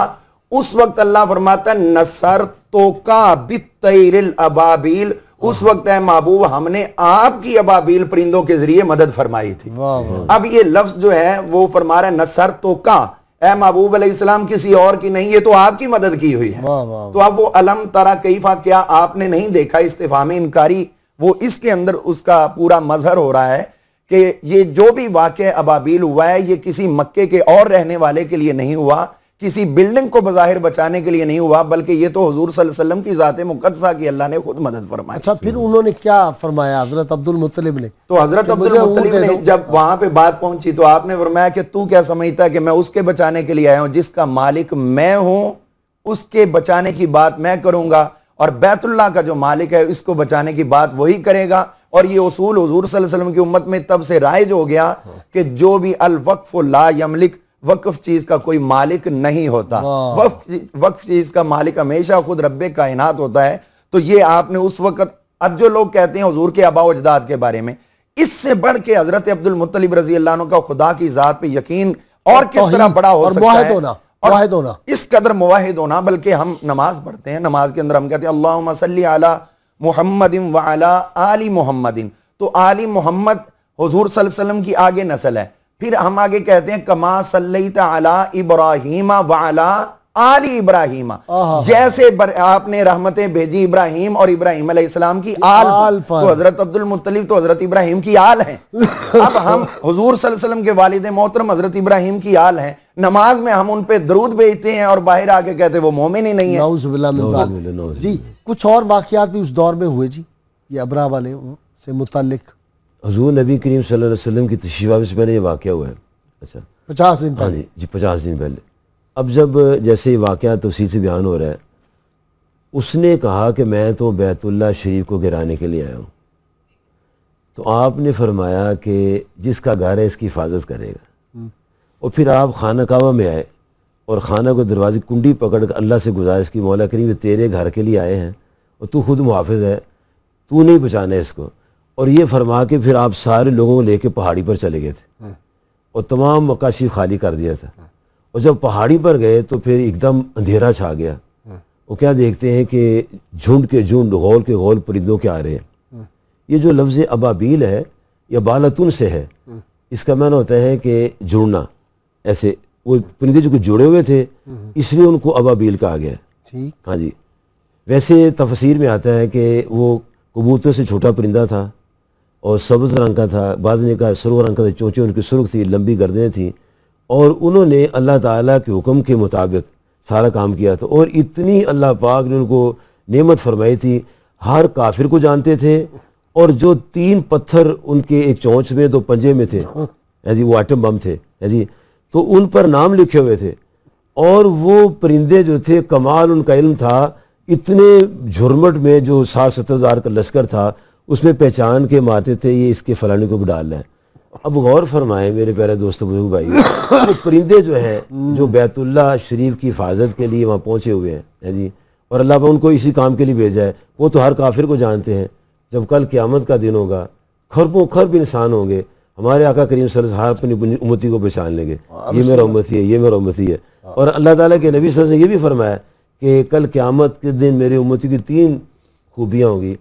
उस वक्त अल्लाह फरमाता नसर तो का बितर अबाबील उस वक्त है महबूब हमने आपकी अबाबील परिंदों के जरिए मदद फरमाई थी अब ये लफ्ज जो है वो फरमा रहा है नसर तो का ऐ महबूब अलैहिस्सलाम किसी और की नहीं ये तो आपकी मदद की हुई है वाँ वाँ। तो अब वो अलम तरा कई क्या आपने नहीं देखा इस्तीफा में इनकारी वो इसके अंदर उसका पूरा मजहर हो रहा है कि ये जो भी वाक़ अबाबील हुआ है ये किसी मक्के के और रहने वाले के लिए नहीं हुआ किसी बिल्डिंग को बाहिर बचाने के लिए नहीं हुआ बल्कि ये तो हजूर सल्लम की ज़ात मुकदसा की अल्लाह ने खुद मदद फरमाई अच्छा फिर उन्होंने क्या फरमाया हजरत अब्दुल मुतलिब ने तो हजरत अब्दुल मुतलिब ने जब वहां पे बात पहुंची तो आपने फरमाया कि तू क्या समझता कि मैं उसके बचाने के लिए आया हूँ जिसका मालिक मैं हूँ उसके बचाने की बात मैं करूंगा और बैतुल्ला का जो मालिक है इसको बचाने की बात वही करेगा और ये उसूल हजूर सल्लम की उम्मत में तब से राइज हो गया कि जो भी अलवकफ ला यमलिक वक्फ चीज का कोई मालिक नहीं होता वक्फ वक्फ चीज का मालिक हमेशा खुद रब्बे कायनात होता है तो ये आपने उस वक्त अब जो लोग कहते हैं हजूर के अबाव अजदाद के बारे में इससे बढ़ के हजरत अब्दुल मुतलिब रजी का खुदा की ज़ात पे यकीन और किस तरह बड़ा हो सकता है इस कदर मुआहद होना बल्कि हम नमाज पढ़ते हैं नमाज के अंदर हम कहते हैं अल्लाह मुहम्मदिन वाला आली मुहम्मदिन तो आली मोहम्मद हजूर वसल्लम की आगे नस्ल है फिर हम आगे कहते हैं कमा सल्लत आला इब्राहिम वाला आली इब्राहिम जैसे आपने रहमतें भेजी इब्राहिम और इब्राहिम अलैहिस्सलाम की आल, आल तो हजरत अब्दुल मुत्तलिब तो हजरत इब्राहिम की आल है अब हम हजूर वसल्लम के वालिद मोहतरम हजरत इब्राहिम की आल है नमाज में हम उन पे दरूद भेजते हैं और बाहर आके कहते वो मोमिन ही नहीं है जी कुछ और वाकयात भी उस दौर में हुए जी ये अबरा वाले से मुतल हजूर नबी करीम सल्लल्लाहु अलैहि वसल्लम की तशीफा में पहले ये वाक़ हुआ है अच्छा पचास दिन हाँ पहले जी पचास दिन पहले अब जब जैसे ये वाक़ तफसी से बयान हो रहा है उसने कहा कि मैं तो बैतुल्ला शरीफ को गिराने के लिए आया हूँ तो आपने फरमाया कि जिसका घर है इसकी हिफाजत करेगा हम्म। और फिर आप खाना कावा में आए और खाना को दरवाजे कुंडी पकड़ कर अल्लाह से गुजारिश की मौला वे तेरे घर के लिए आए हैं और तू खुद मुहाफ़ है तू नहीं बचाना इसको और ये फरमा के फिर आप सारे लोगों को कर पहाड़ी पर चले गए थे हाँ। और तमाम मक्का शरीफ खाली कर दिया था हाँ। और जब पहाड़ी पर गए तो फिर एकदम अंधेरा छा गया हाँ। वो क्या देखते हैं कि झुंड के झुंड गौल के गौल परिंदों के आ रहे हैं हाँ। ये जो लफ्ज़ अबाबील है या बालतुन से है हाँ। इसका मैन होता है कि जुड़ना ऐसे वो परिंदे जो जुड़े हुए थे इसलिए उनको अबाबील कहा गया ठीक हाँ जी वैसे तफसीर में आता है कि वो कबूतर से छोटा परिंदा था और सब्ज़ रंग का था बाज ने कहा सुरख रंग का था चोचे उनकी सुरख थी लंबी गर्दें थी और उन्होंने अल्लाह ताला के हुक्म के मुताबिक सारा काम किया था और इतनी अल्लाह पाक ने उनको नेमत फरमाई थी हर काफिर को जानते थे और जो तीन पत्थर उनके एक चौंच में दो पंजे में थे जी वो आइटम बम थे जी तो उन पर नाम लिखे हुए थे और वो परिंदे जो थे कमाल उनका इल्म था इतने झुरमट में जो सात सत्तर हज़ार का लश्कर था उसमें पहचान के मारते थे ये इसके फलाने को डाल रहे हैं अब गौर फरमाए मेरे प्यारे दोस्त बुजुर्ग भाई तो परिंदे जो हैं जो बैतुल्ला शरीफ की हिफाजत के लिए वहाँ पहुँचे हुए हैं है जी और अल्लाह पर उनको इसी काम के लिए भेजा है वो तो हर काफिर को जानते हैं जब कल क़्यामत का दिन होगा खरबों खरब इंसान होंगे हमारे आका करीम सर हर अपनी उम्मती को पहचान लेंगे ये मेरा उम्मती है ये मेरा उम्मती है और अल्लाह ताला के नबी सर ने यह ये भी फरमाया कि कल क़्यामत के दिन मेरी उम्मती की तीन खूबियाँ होंगी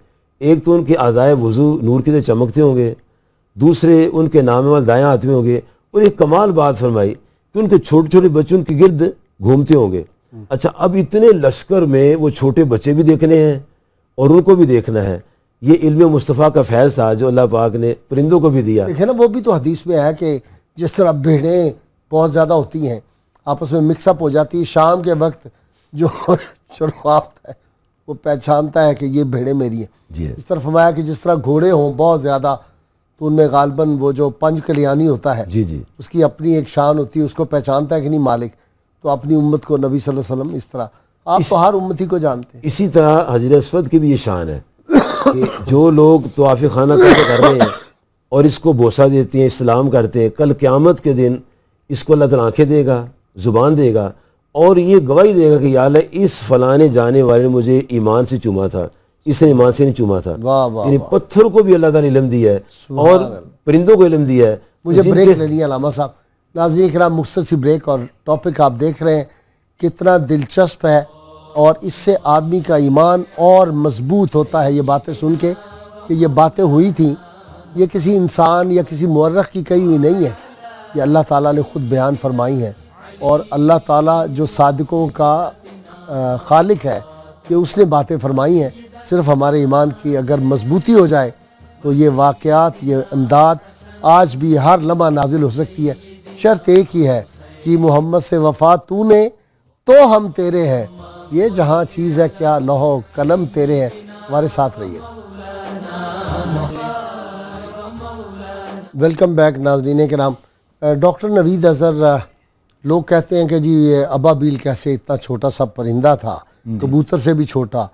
एक तो उनके आज़ाए वज़ू नूर की तरह चमकते होंगे दूसरे उनके नामे दायां हाथ में होंगे और एक कमाल बात फरमाई कि उनके छोटे छोटे बच्चे उनके गिरद घूमते होंगे अच्छा अब इतने लश्कर में वो छोटे बच्चे भी देखने हैं और उनको भी देखना है ये इल्म मुस्तफ़ा का फैज़ था जो अल्लाह पाक ने परिंदों को भी दिया देखे ना वो भी तो हदीस में है कि जिस तरह भेड़ें बहुत ज़्यादा होती हैं आपस में मिक्सअप हो जाती है शाम के वक्त जो शुरुआत है वो पहचानता है कि ये भेड़ें मेरी हैं जी इस तरह फरमाया कि जिस तरह घोड़े हों बहुत ज़्यादा तो उनमें गालबन वो जो पंज कल्याणी होता है जी जी उसकी अपनी एक शान होती है उसको पहचानता है कि नहीं मालिक तो अपनी उम्मत को नबी सल्लल्लाहु अलैहि वसल्लम इस तरह आप इस, तो हर उम्मती को जानते हैं इसी तरह हजरसवद की भी ये शान है कि जो लोग तोाफ़ खाना कर रहे हैं और इसको बोसा देते हैं इस्लाम करते हैं कल क़्यामत के दिन इसको अल्लाह तला आँखें देगा ज़ुबान देगा और ये गवाही देगा कि याल इस फ़लाने जाने वाले ने मुझे ईमान से चुमा था इसने ईमान से नहीं चूमा था पत्थर को भी अल्लाह ताला इलम दिया है और परिंदों को इलम दिया है मुझे ब्रेक तो ले लिया लामा साहब नाजरी कराम मुख्तर सी ब्रेक और टॉपिक आप देख रहे हैं कितना दिलचस्प है और इससे आदमी का ईमान और मजबूत होता है ये बातें सुन के कि ये बातें हुई थी ये किसी इंसान या किसी मर्रख की कही हुई नहीं है ये अल्लाह ताला ने ख़ुद बयान फरमाई है और अल्लाह ताला जो सादकों का खालिक है कि उसने बातें फरमाई हैं सिर्फ हमारे ईमान की अगर मजबूती हो जाए तो ये वाकयात ये इमदाद आज भी हर लम्हा नाजिल हो सकती है शर्त एक ही है कि मोहम्मद से वफा तू ने तो हम तेरे हैं ये जहाँ चीज़ है क्या लोहो कलम तेरे हैं हमारे साथ रहिए वेलकम बैक नाजरीन के नाम डॉक्टर नवीद अजहर लोग कहते हैं कि जी ये अबाबील कैसे इतना छोटा सा परिंदा था कबूतर से भी छोटा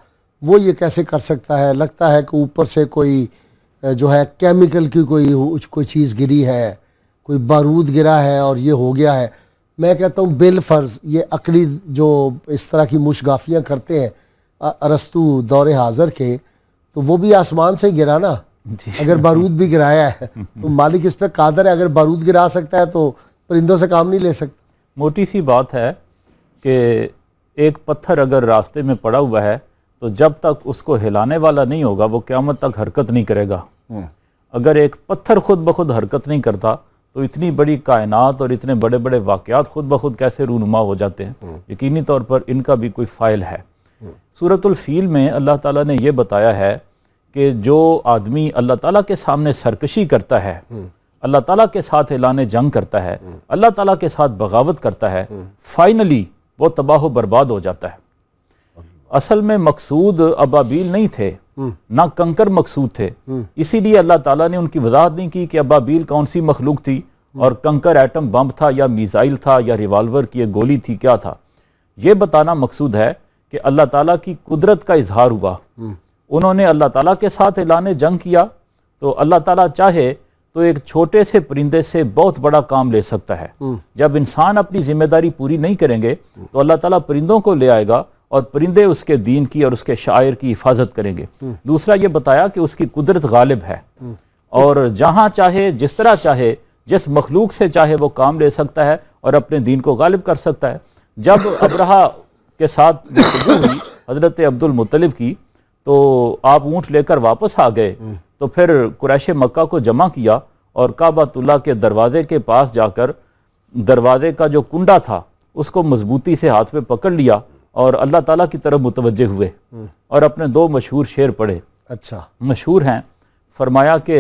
वो ये कैसे कर सकता है लगता है कि ऊपर से कोई जो है केमिकल की कोई कोई चीज़ गिरी है कोई बारूद गिरा है और ये हो गया है मैं कहता हूँ बिलफर्ज ये अकली जो इस तरह की मुशगाफियाँ करते हैं अरस्तु दौरे हाजिर के तो वो भी आसमान से गिरा ना अगर बारूद भी गिराया है तो मालिक इस पर कादर है अगर बारूद गिरा सकता है तो परिंदों से काम नहीं ले सकता मोटी सी बात है कि एक पत्थर अगर रास्ते में पड़ा हुआ है तो जब तक उसको हिलाने वाला नहीं होगा वो क्यामत तक हरकत नहीं करेगा हम्म। अगर एक पत्थर खुद ब खुद हरकत नहीं करता तो इतनी बड़ी कायनात और इतने बड़े बड़े वाकयात खुद ब खुद कैसे रूनुमा हो जाते हैं हम्म। यकीनी तौर पर इनका भी कोई फ़ाइल है हम्म। सूरतफ़ील में अल्लाह ताला ने यह बताया है कि जो आदमी अल्लाह ताला के सामने सरकशी करता है अल्लाह ताला के साथ एलान जंग करता है अल्लाह ताला के साथ बगावत करता है फाइनली वो तबाह बर्बाद हो जाता है असल में मकसूद अबाबील नहीं थे हम्म। ना कंकर मकसूद थे हम्म। इसीलिए अल्लाह ताला ने उनकी वजाहत नहीं की कि अबाबील कौन सी मखलूक थी हम्म। और कंकर एटम बम था या मिज़ाइल था या रिवाल्वर की एक गोली थी क्या था ये बताना मकसूद है कि अल्लाह ताला की कुदरत का इजहार हुआ उन्होंने अल्लाह ताला के साथ ऐलान जंग किया तो अल्लाह ताला चाहे तो एक छोटे से परिंदे से बहुत बड़ा काम ले सकता है जब इंसान अपनी जिम्मेदारी पूरी नहीं करेंगे तो अल्लाह ताला परिंदों को ले आएगा और परिंदे उसके दीन की और उसके शायर की हिफाजत करेंगे दूसरा ये बताया कि उसकी कुदरत गालिब है और जहाँ चाहे जिस तरह चाहे जिस मखलूक से चाहे वो काम ले सकता है और अपने दीन को गालिब कर सकता है जब अबरा के साथ हुई हज़रत अब्दुल मुतलब की तो आप ऊँट लेकर वापस आ गए हम्म। तो फिर कुरैश मक्का को जमा किया और काबातुल्ला के दरवाजे के पास जाकर दरवाजे का जो कुंडा था उसको मजबूती से हाथ में पकड़ लिया और अल्लाह ताला की तरफ मुतवजह हुए हम्म। और अपने दो मशहूर शेर पढ़े अच्छा मशहूर हैं फरमाया कि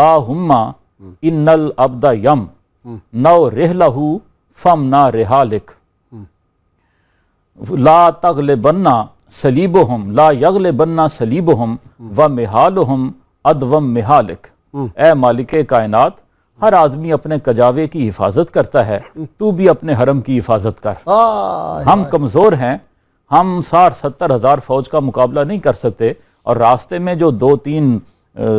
ला हम्मा हम्म। इन नल अबदा यम हम्म। नव रेहलाहू फम ना रेहा लिख ला तगल बन्ना सलीब हम ला यगल बन्ना सलीब हम व मेहाल हम अदवम मिहालिक ए मालिक कायनात हर आदमी अपने कजावे की हिफाजत करता है तू भी अपने हरम की हिफाजत कर हम कमज़ोर हैं हम साठ सत्तर हज़ार फ़ौज का मुकाबला नहीं कर सकते और रास्ते में जो दो तीन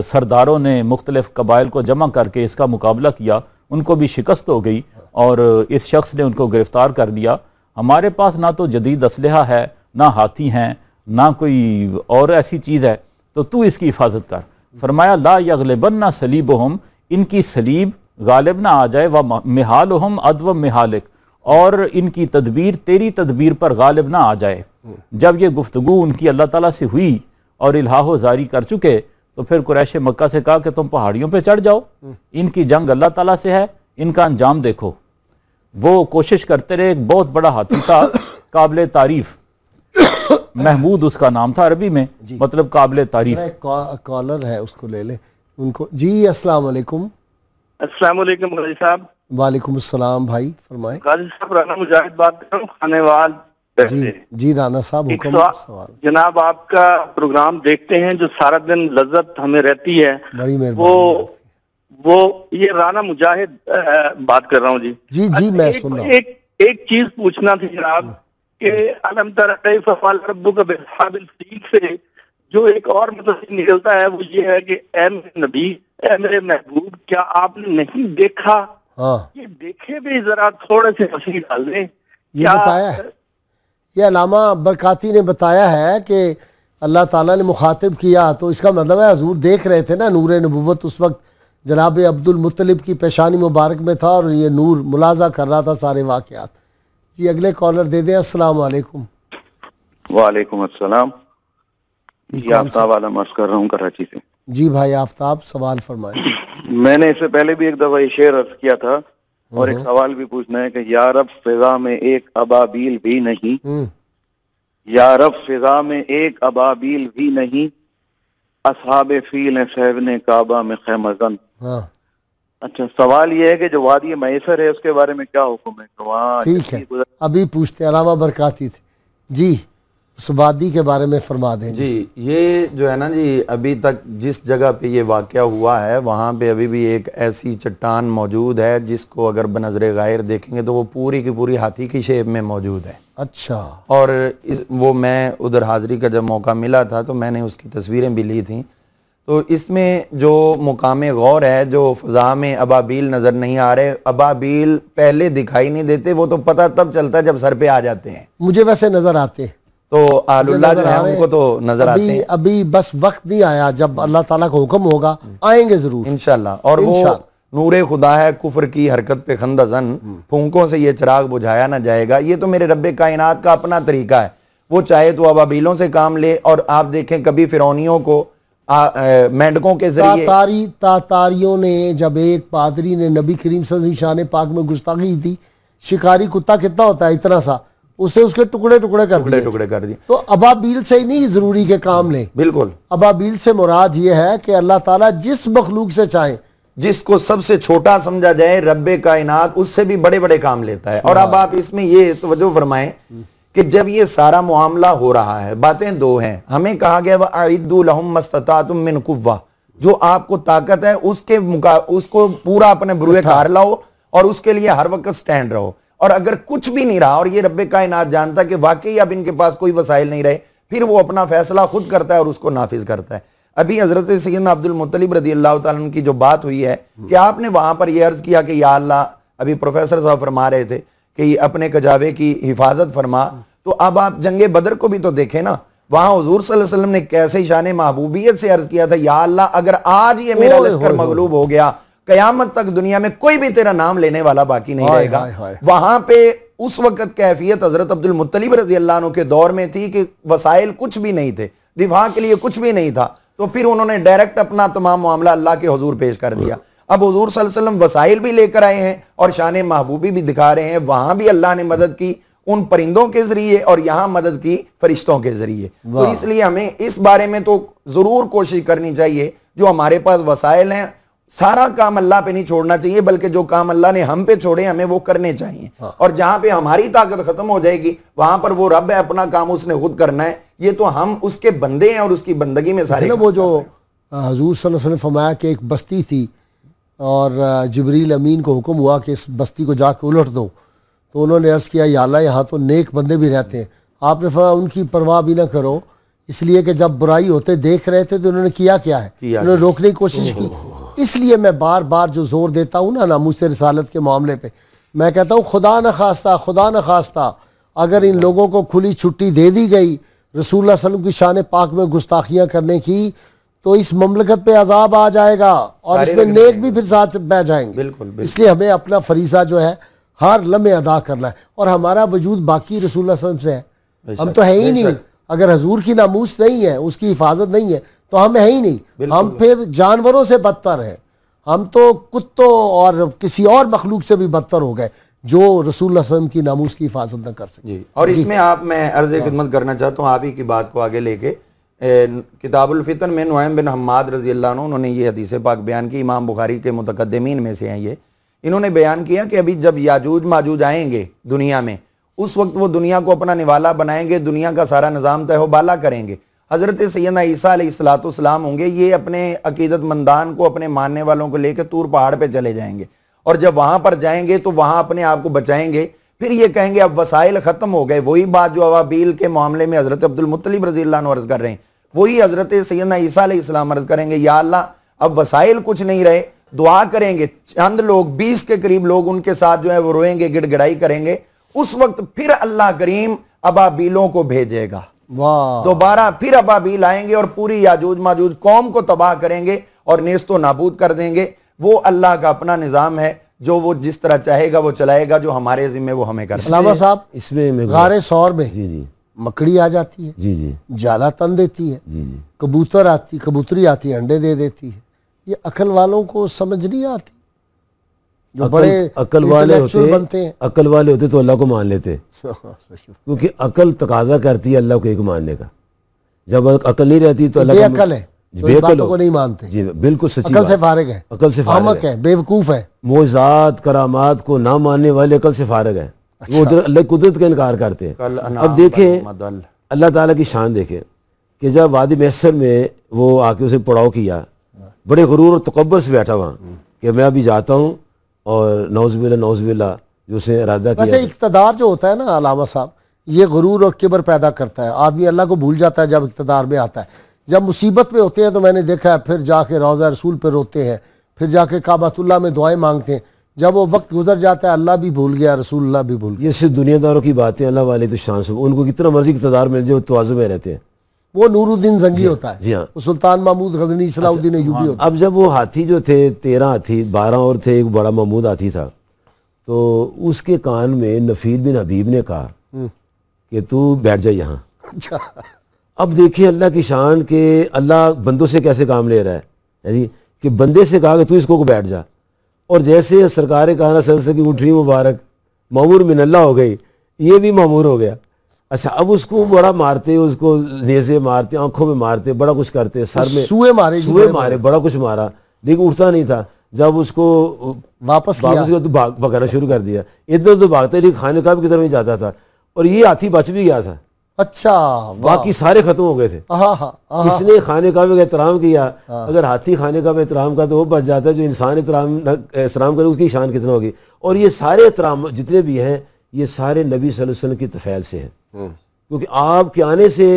सरदारों ने मुख्तलिफ कबाइल को जमा करके इसका मुकाबला किया उनको भी शिकस्त हो गई और इस शख्स ने उनको गिरफ़्तार कर लिया हमारे पास ना तो जदीद असलहा है ना हाथी हैं ना कोई और ऐसी चीज़ है तो तू इसकी हिफाजत कर फरमाया ला यगलबन ना सलीब हम इनकी सलीब गालिब ना आ जाए व मिहाल हम अदव मिहालिक और इनकी तदबीर तेरी तदबीर पर गालिब ना आ जाए जब ये गुफ्तगु उनकी अल्लाह ताला से हुई और इलाहो जारी कर चुके तो फिर कुरैश मक्का से कहा कि तुम पहाड़ियों पे चढ़ जाओ इनकी जंग अल्लाह ताला से है इनका अंजाम देखो वो कोशिश करते रहे एक बहुत बड़ा हाथी था काबिल तारीफ महमूद उसका नाम था अरबी में मतलब काबिल तारीफ कॉलर है उसको ले लें उनको जी अस्सलाम वालेकुम साहब वालेकुम अस्सलाम भाई फरमाए जी जी राना साहब सवाल जनाब आपका प्रोग्राम देखते हैं जो सारा दिन लज्जत हमें रहती है बड़ी मेहरबानी वो वो ये राना मुजाहिद बात कर रहा हूँ जी जी जी अच्छा, मैं एक, सुन रहा हूँ एक एक चीज पूछना थी जनाब हम्म। के अलम तरफाल से जो एक और मतलब निकलता है वो ये है कि एम नबी एम महबूब क्या आपने नहीं देखा हाँ ये देखे भी जरा थोड़े से डाल दें ये बताया ये अलामा बरकाती ने बताया है कि अल्लाह ताला ने मुखातिब किया तो इसका मतलब है हजूर देख रहे थे ना नूर नबूत उस वक्त जनाब अब्दुल मुतलिब की पेशानी मुबारक में था और ये नूर मुलाजा कर रहा था सारे वाकत जी अगले कॉलर दे दें अस्सलाम वालेकुम वालेकुम अस्सलाम आप कर रहा हूँ कराची से जी भाई आफ्ताब सवाल फरमाए मैंने इससे पहले भी एक दफा ये शेर अर्ज किया था और एक सवाल भी पूछना है कि यारब फिजा में एक अबाबील भी नहीं हम्म। यारब फिजा में एक अबाबील भी नहीं असहाब फील है काबा में खैमजन हाँ। अच्छा सवाल ये है कि जो वादी मैसर है उसके बारे में क्या हुक्म है ठीक है अभी पूछते अलावा बरकाती थे जी सुबादी के बारे में फरमा दें जी ये जो है ना जी अभी तक जिस जगह पे ये वाक़ हुआ है वहाँ पे अभी भी एक ऐसी चट्टान मौजूद है जिसको अगर बनजर गायर देखेंगे तो वो पूरी की पूरी हाथी की शेप में मौजूद है अच्छा और इस वो मैं उधर हाज़िरी का जब मौका मिला था तो मैंने उसकी तस्वीरें भी ली थी तो इसमें जो मुकाम गौर है जो फ़ज़ा में अबाबील नज़र नहीं आ रहे अबाबील पहले दिखाई नहीं देते वो तो पता तब चलता है जब सर पे आ जाते हैं मुझे वैसे नज़र आते हैं तो आलुल्ला जो है उनको तो नजर आते हैं अभी बस वक्त नहीं आया जब अल्लाह ताला का हुक्म होगा आएंगे जरूर इनशाला और वो नूर खुदा है कुफर की हरकत पे खंदजन हम्म। फूकों से ये चिराग बुझाया ना जाएगा ये तो मेरे रब कायनात का अपना तरीका है वो चाहे तो अबीलों से काम ले और आप देखें कभी फिरौनियों को मेंढकों के जरिए तातारी तातारियों ने जब एक पादरी ने नबी करीम सदी शान पाक में गुस्ताखी थी शिकारी कुत्ता कितना होता है इतना सा उसे उसके टुकड़े टुकड़े कर टुकड़े टुकड़े कर दिए तो अबाबील से ही नहीं जरूरी के काम लें बिल्कुल अबाबील से मुराद ये है कि अल्लाह ताला जिस मखलूक से चाहे जिसको सबसे छोटा समझा जाए रब कायनात उससे भी बड़े बड़े काम लेता है और अब आप इसमें ये तवज्जो फरमाए कि जब ये सारा मामला हो रहा है बातें दो हैं हमें कहा गया वह आईदुलहमस्तुमिन कुवा जो आपको ताकत है उसके मुका उसको पूरा अपने बुरे कार लाओ और उसके लिए हर वक्त स्टैंड रहो और अगर कुछ भी नहीं रहा और ये रब्बे कायनात जानता कि वाकई अब इनके पास कोई वसाइल नहीं रहे फिर वो अपना फैसला खुद करता है और उसको नाफिज करता है अभी हजरत सैद अब्दुल मुतलिब रजी अल्लाह तुम की जो बात हुई है कि आपने वहां पर यह अर्ज़ किया कि या अल्लाह अभी प्रोफेसर साहब फरमा रहे थे कि अपने कजावे की हिफाजत फरमा तो अब आप जंगे बदर को भी तो देखें ना वहां हजूर सल्लम ने कैसे शान महबूबियत से अर्ज किया था या अल्लाह अगर आज ये मेरा लश्कर मगलूब हो गया कयामत तक दुनिया में कोई भी तेरा नाम लेने वाला बाकी नहीं रहेगा वहां पे उस वक्त कैफियत हजरत अब्दुल मुतलिब रजी अल्लाह के दौर में थी कि वसाइल कुछ भी नहीं थे दिफा के लिए कुछ भी नहीं था तो फिर उन्होंने डायरेक्ट अपना तमाम मामला अल्लाह के हजूर पेश कर दिया अब हजूर सल्लम वसाइल भी लेकर आए हैं और शान महबूबी भी दिखा रहे हैं वहां भी अल्लाह ने मदद की उन परिंदों के जरिए और यहां मदद की फरिश्तों के जरिए तो इसलिए हमें इस बारे में तो जरूर कोशिश करनी चाहिए जो हमारे पास वसाइल हैं सारा काम अल्लाह पे नहीं छोड़ना चाहिए बल्कि जो काम अल्लाह ने हम पे छोड़े हमें वो करने चाहिए हाँ। और जहां पे हमारी ताकत खत्म हो जाएगी वहां पर वो रब है अपना काम उसने खुद करना है ये तो हम उसके बंदे हैं और उसकी बंदगी में सारे वो जो हजूर ने फरमाया कि एक बस्ती थी और जबरील अमीन को हुक्म हुआ कि इस बस्ती को जाके उलट दो तो उन्होंने अर्ज़ किया याला यहाँ तो नेक बंदे भी रहते हैं आपने फरमाया उनकी परवाह भी ना करो इसलिए कि जब बुराई होते देख रहे थे तो उन्होंने किया क्या है उन्होंने रोकने की कोशिश की इसलिए मैं बार बार जो जोर देता हूँ ना नामूस रसालत के मामले पर मैं कहता हूँ खुदा न खास्ता खुदा न खास्ता अगर इन लोगों को खुली छुट्टी दे दी गई रसूल वसलम की शान पाक में गुस्ताखियाँ करने की तो इस ममलकत पे अजाब आ जाएगा और इसमें नेक भी फिर साथ बह जाएंगे बिल्कुल, इसलिए हमें अपना फरीजा जो है हर लम्हे अदा करना है और हमारा वजूद बाकी रसूल वसलम से है हम तो है ही नहीं अगर हजूर की नामूस नहीं है उसकी हिफाजत नहीं है तो हम है ही नहीं हम फिर जानवरों से बदतर हैं हम तो कुत्तों और किसी और मखलूक से भी बदतर हो गए जो रसूल वसम की नामूस की हिफाजत न कर सके जी और इसमें आप मैं अर्ज हाँ। खिदमत करना चाहता हूँ आप ही की बात को आगे लेके किताबुलफ़ितर में नुम बिन हमाद रजी अल्लाह उन्होंने ये हदीस पाक बयान की इमाम बुखारी के मुतकदमीन में से हैं ये इन्होंने बयान किया कि अभी जब याजूज माजूज आएंगे दुनिया में उस वक्त वो दुनिया को अपना निवाला बनाएंगे दुनिया का सारा निज़ाम तय बाला करेंगे हज़रत सैदा ईसा सलातम होंगे ये अपने अकीदत मंदान को अपने मानने वालों को लेकर तूर पहाड़ पर चले जाएंगे और जब वहाँ पर जाएंगे तो वहाँ अपने आप को बचाएंगे फिर ये कहेंगे अब वसाइल ख़त्म हो गए वही बात जो अवाबील के मामले में हज़रत अब्दुलमतलब रजी अर्ज़ कर रहे हैं वही हज़रत सैदा ईसा अर्ज़ करेंगे या अल्लाह अब वसाइल कुछ नहीं रहे दुआ करेंगे चंद लोग बीस के करीब लोग उनके साथ जो है वो रोएंगे गिड़गिड़ाई करेंगे उस वक्त फिर अल्लाह करीम अबाबीलों को भेजेगा दोबारा फिर अबाबील आएंगे और पूरी याजूज माजूज कौम को तबाह करेंगे और नेस्तो नाबूद कर देंगे वो अल्लाह का अपना निज़ाम है जो वो जिस तरह चाहेगा वो चलाएगा जो हमारे जिम्मे वो हमें करना साहब इसमें सौर में जी जी मकड़ी आ जाती है जी जी जाला तन देती है जी जी कबूतर आती कबूतरी आती है अंडे दे देती है ये अकल वालों को समझ नहीं आती जो अकल, बड़े अकल वाले होते बनते हैं अकल वाले होते तो अल्लाह को मान लेते क्योंकि अकल तकाजा करती है अल्लाह को एक मानने का जब अकल नहीं रहती तो अल्लाह अकल है तो बेअकल को नहीं मानते जी बिल्कुल सच्ची अकल से फारग है अकल से फारक है बेवकूफ है मोजात करामात को ना मानने वाले अकल से फारग है वो अच्छा। उधर अल्लाह कुदरत का इनकार करते हैं अब देखें अल्लाह ताला की शान देखें कि जब वादी मैसर में वो आके उसे पड़ाव किया बड़े गुरूर और तकबर से बैठा हुआ कि मैं अभी जाता हूँ और नौजबिल नौजबिल्ला जो उसने इरादा किया इकतदार जो होता है ना अलामा साहब ये गुरूर और किबर पैदा करता है आदमी अल्लाह को भूल जाता है जब इकतदार में आता है जब मुसीबत में होते हैं तो मैंने देखा है फिर जाके रोज़ा रसूल पर रोते हैं फिर जाके काबातुल्ला में दुआएं मांगते हैं जब वो वक्त गुजर जाता है अल्लाह भी भूल गया रसूल भी भूल गया ये सिर्फ दुनियादारों की बातें अल्लाह वाले तो शान से उनको कितना मर्जी इकतदार मिल जाए वो तोज़ में रहते हैं वो नूरुद्दीन जंगी होता है जी हाँ सुल्तान महमूद गजनी सलाउद्दीन अच्छा, यूबी हाँ। होता अब जब वो हाथी जो थे तेरह हाथी बारह और थे एक बड़ा महमूद हाथी था तो उसके कान में नफीर बिन हबीब ने कहा हम्म। कि तू बैठ जा यहाँ अच्छा। अब देखिए अल्लाह की शान के अल्लाह बंदों से कैसे काम ले रहा है जी कि बंदे से कहा कि तू इसको को बैठ जा और जैसे सरकार कहा ना सर की उठरी मुबारक मामूर मिनल्ला हो गई ये भी मामूर हो गया अच्छा अब उसको बड़ा मारते उसको नेजे मारते आंखों में मारते बड़ा कुछ करते तो सर में सुए मारे सुए मारे, बड़ा कुछ मारा लेकिन उठता नहीं था जब उसको वापस वापस तो भाग भगाना शुरू कर दिया इधर उधर भागते लेकिन खाने का भी तरफ नहीं जाता था और ये हाथी बच भी गया था अच्छा बाकी सारे खत्म हो गए थे इसने खाने का भी एहतराम किया हाँ। अगर हाथी खाने का भी एहतराम का तो वो बच जाता है जो इंसान एहतराम एहतराम करे उसकी शान कितना होगी और ये सारे एहतराम जितने भी हैं ये सारे नबी वसल्लम की तफैल से हैं क्योंकि आपके आने से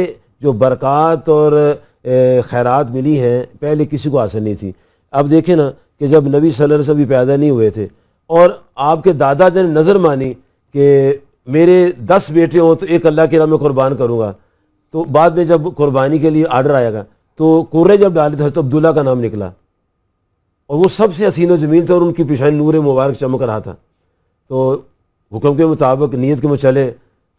जो बरक़ात और खैरात मिली हैं पहले किसी को आसन नहीं थी अब देखें ना कि जब नबी सल्लल्लाहु अलैहि वसल्लम भी पैदा नहीं हुए थे और आपके दादा ने नज़र मानी कि मेरे दस बेटे हों तो एक अल्लाह के नाम में कुर्बान करूँगा तो बाद में जब कुर्बानी के लिए आर्डर आएगा तो कुर्रे जब डाले थे तो अब्दुल्ला का नाम निकला और वो सबसे हसीन ज़मीन था और उनकी पेशानी नूर मुबारक चमक रहा था तो हुक्म के मुताबिक नीयत के वो चले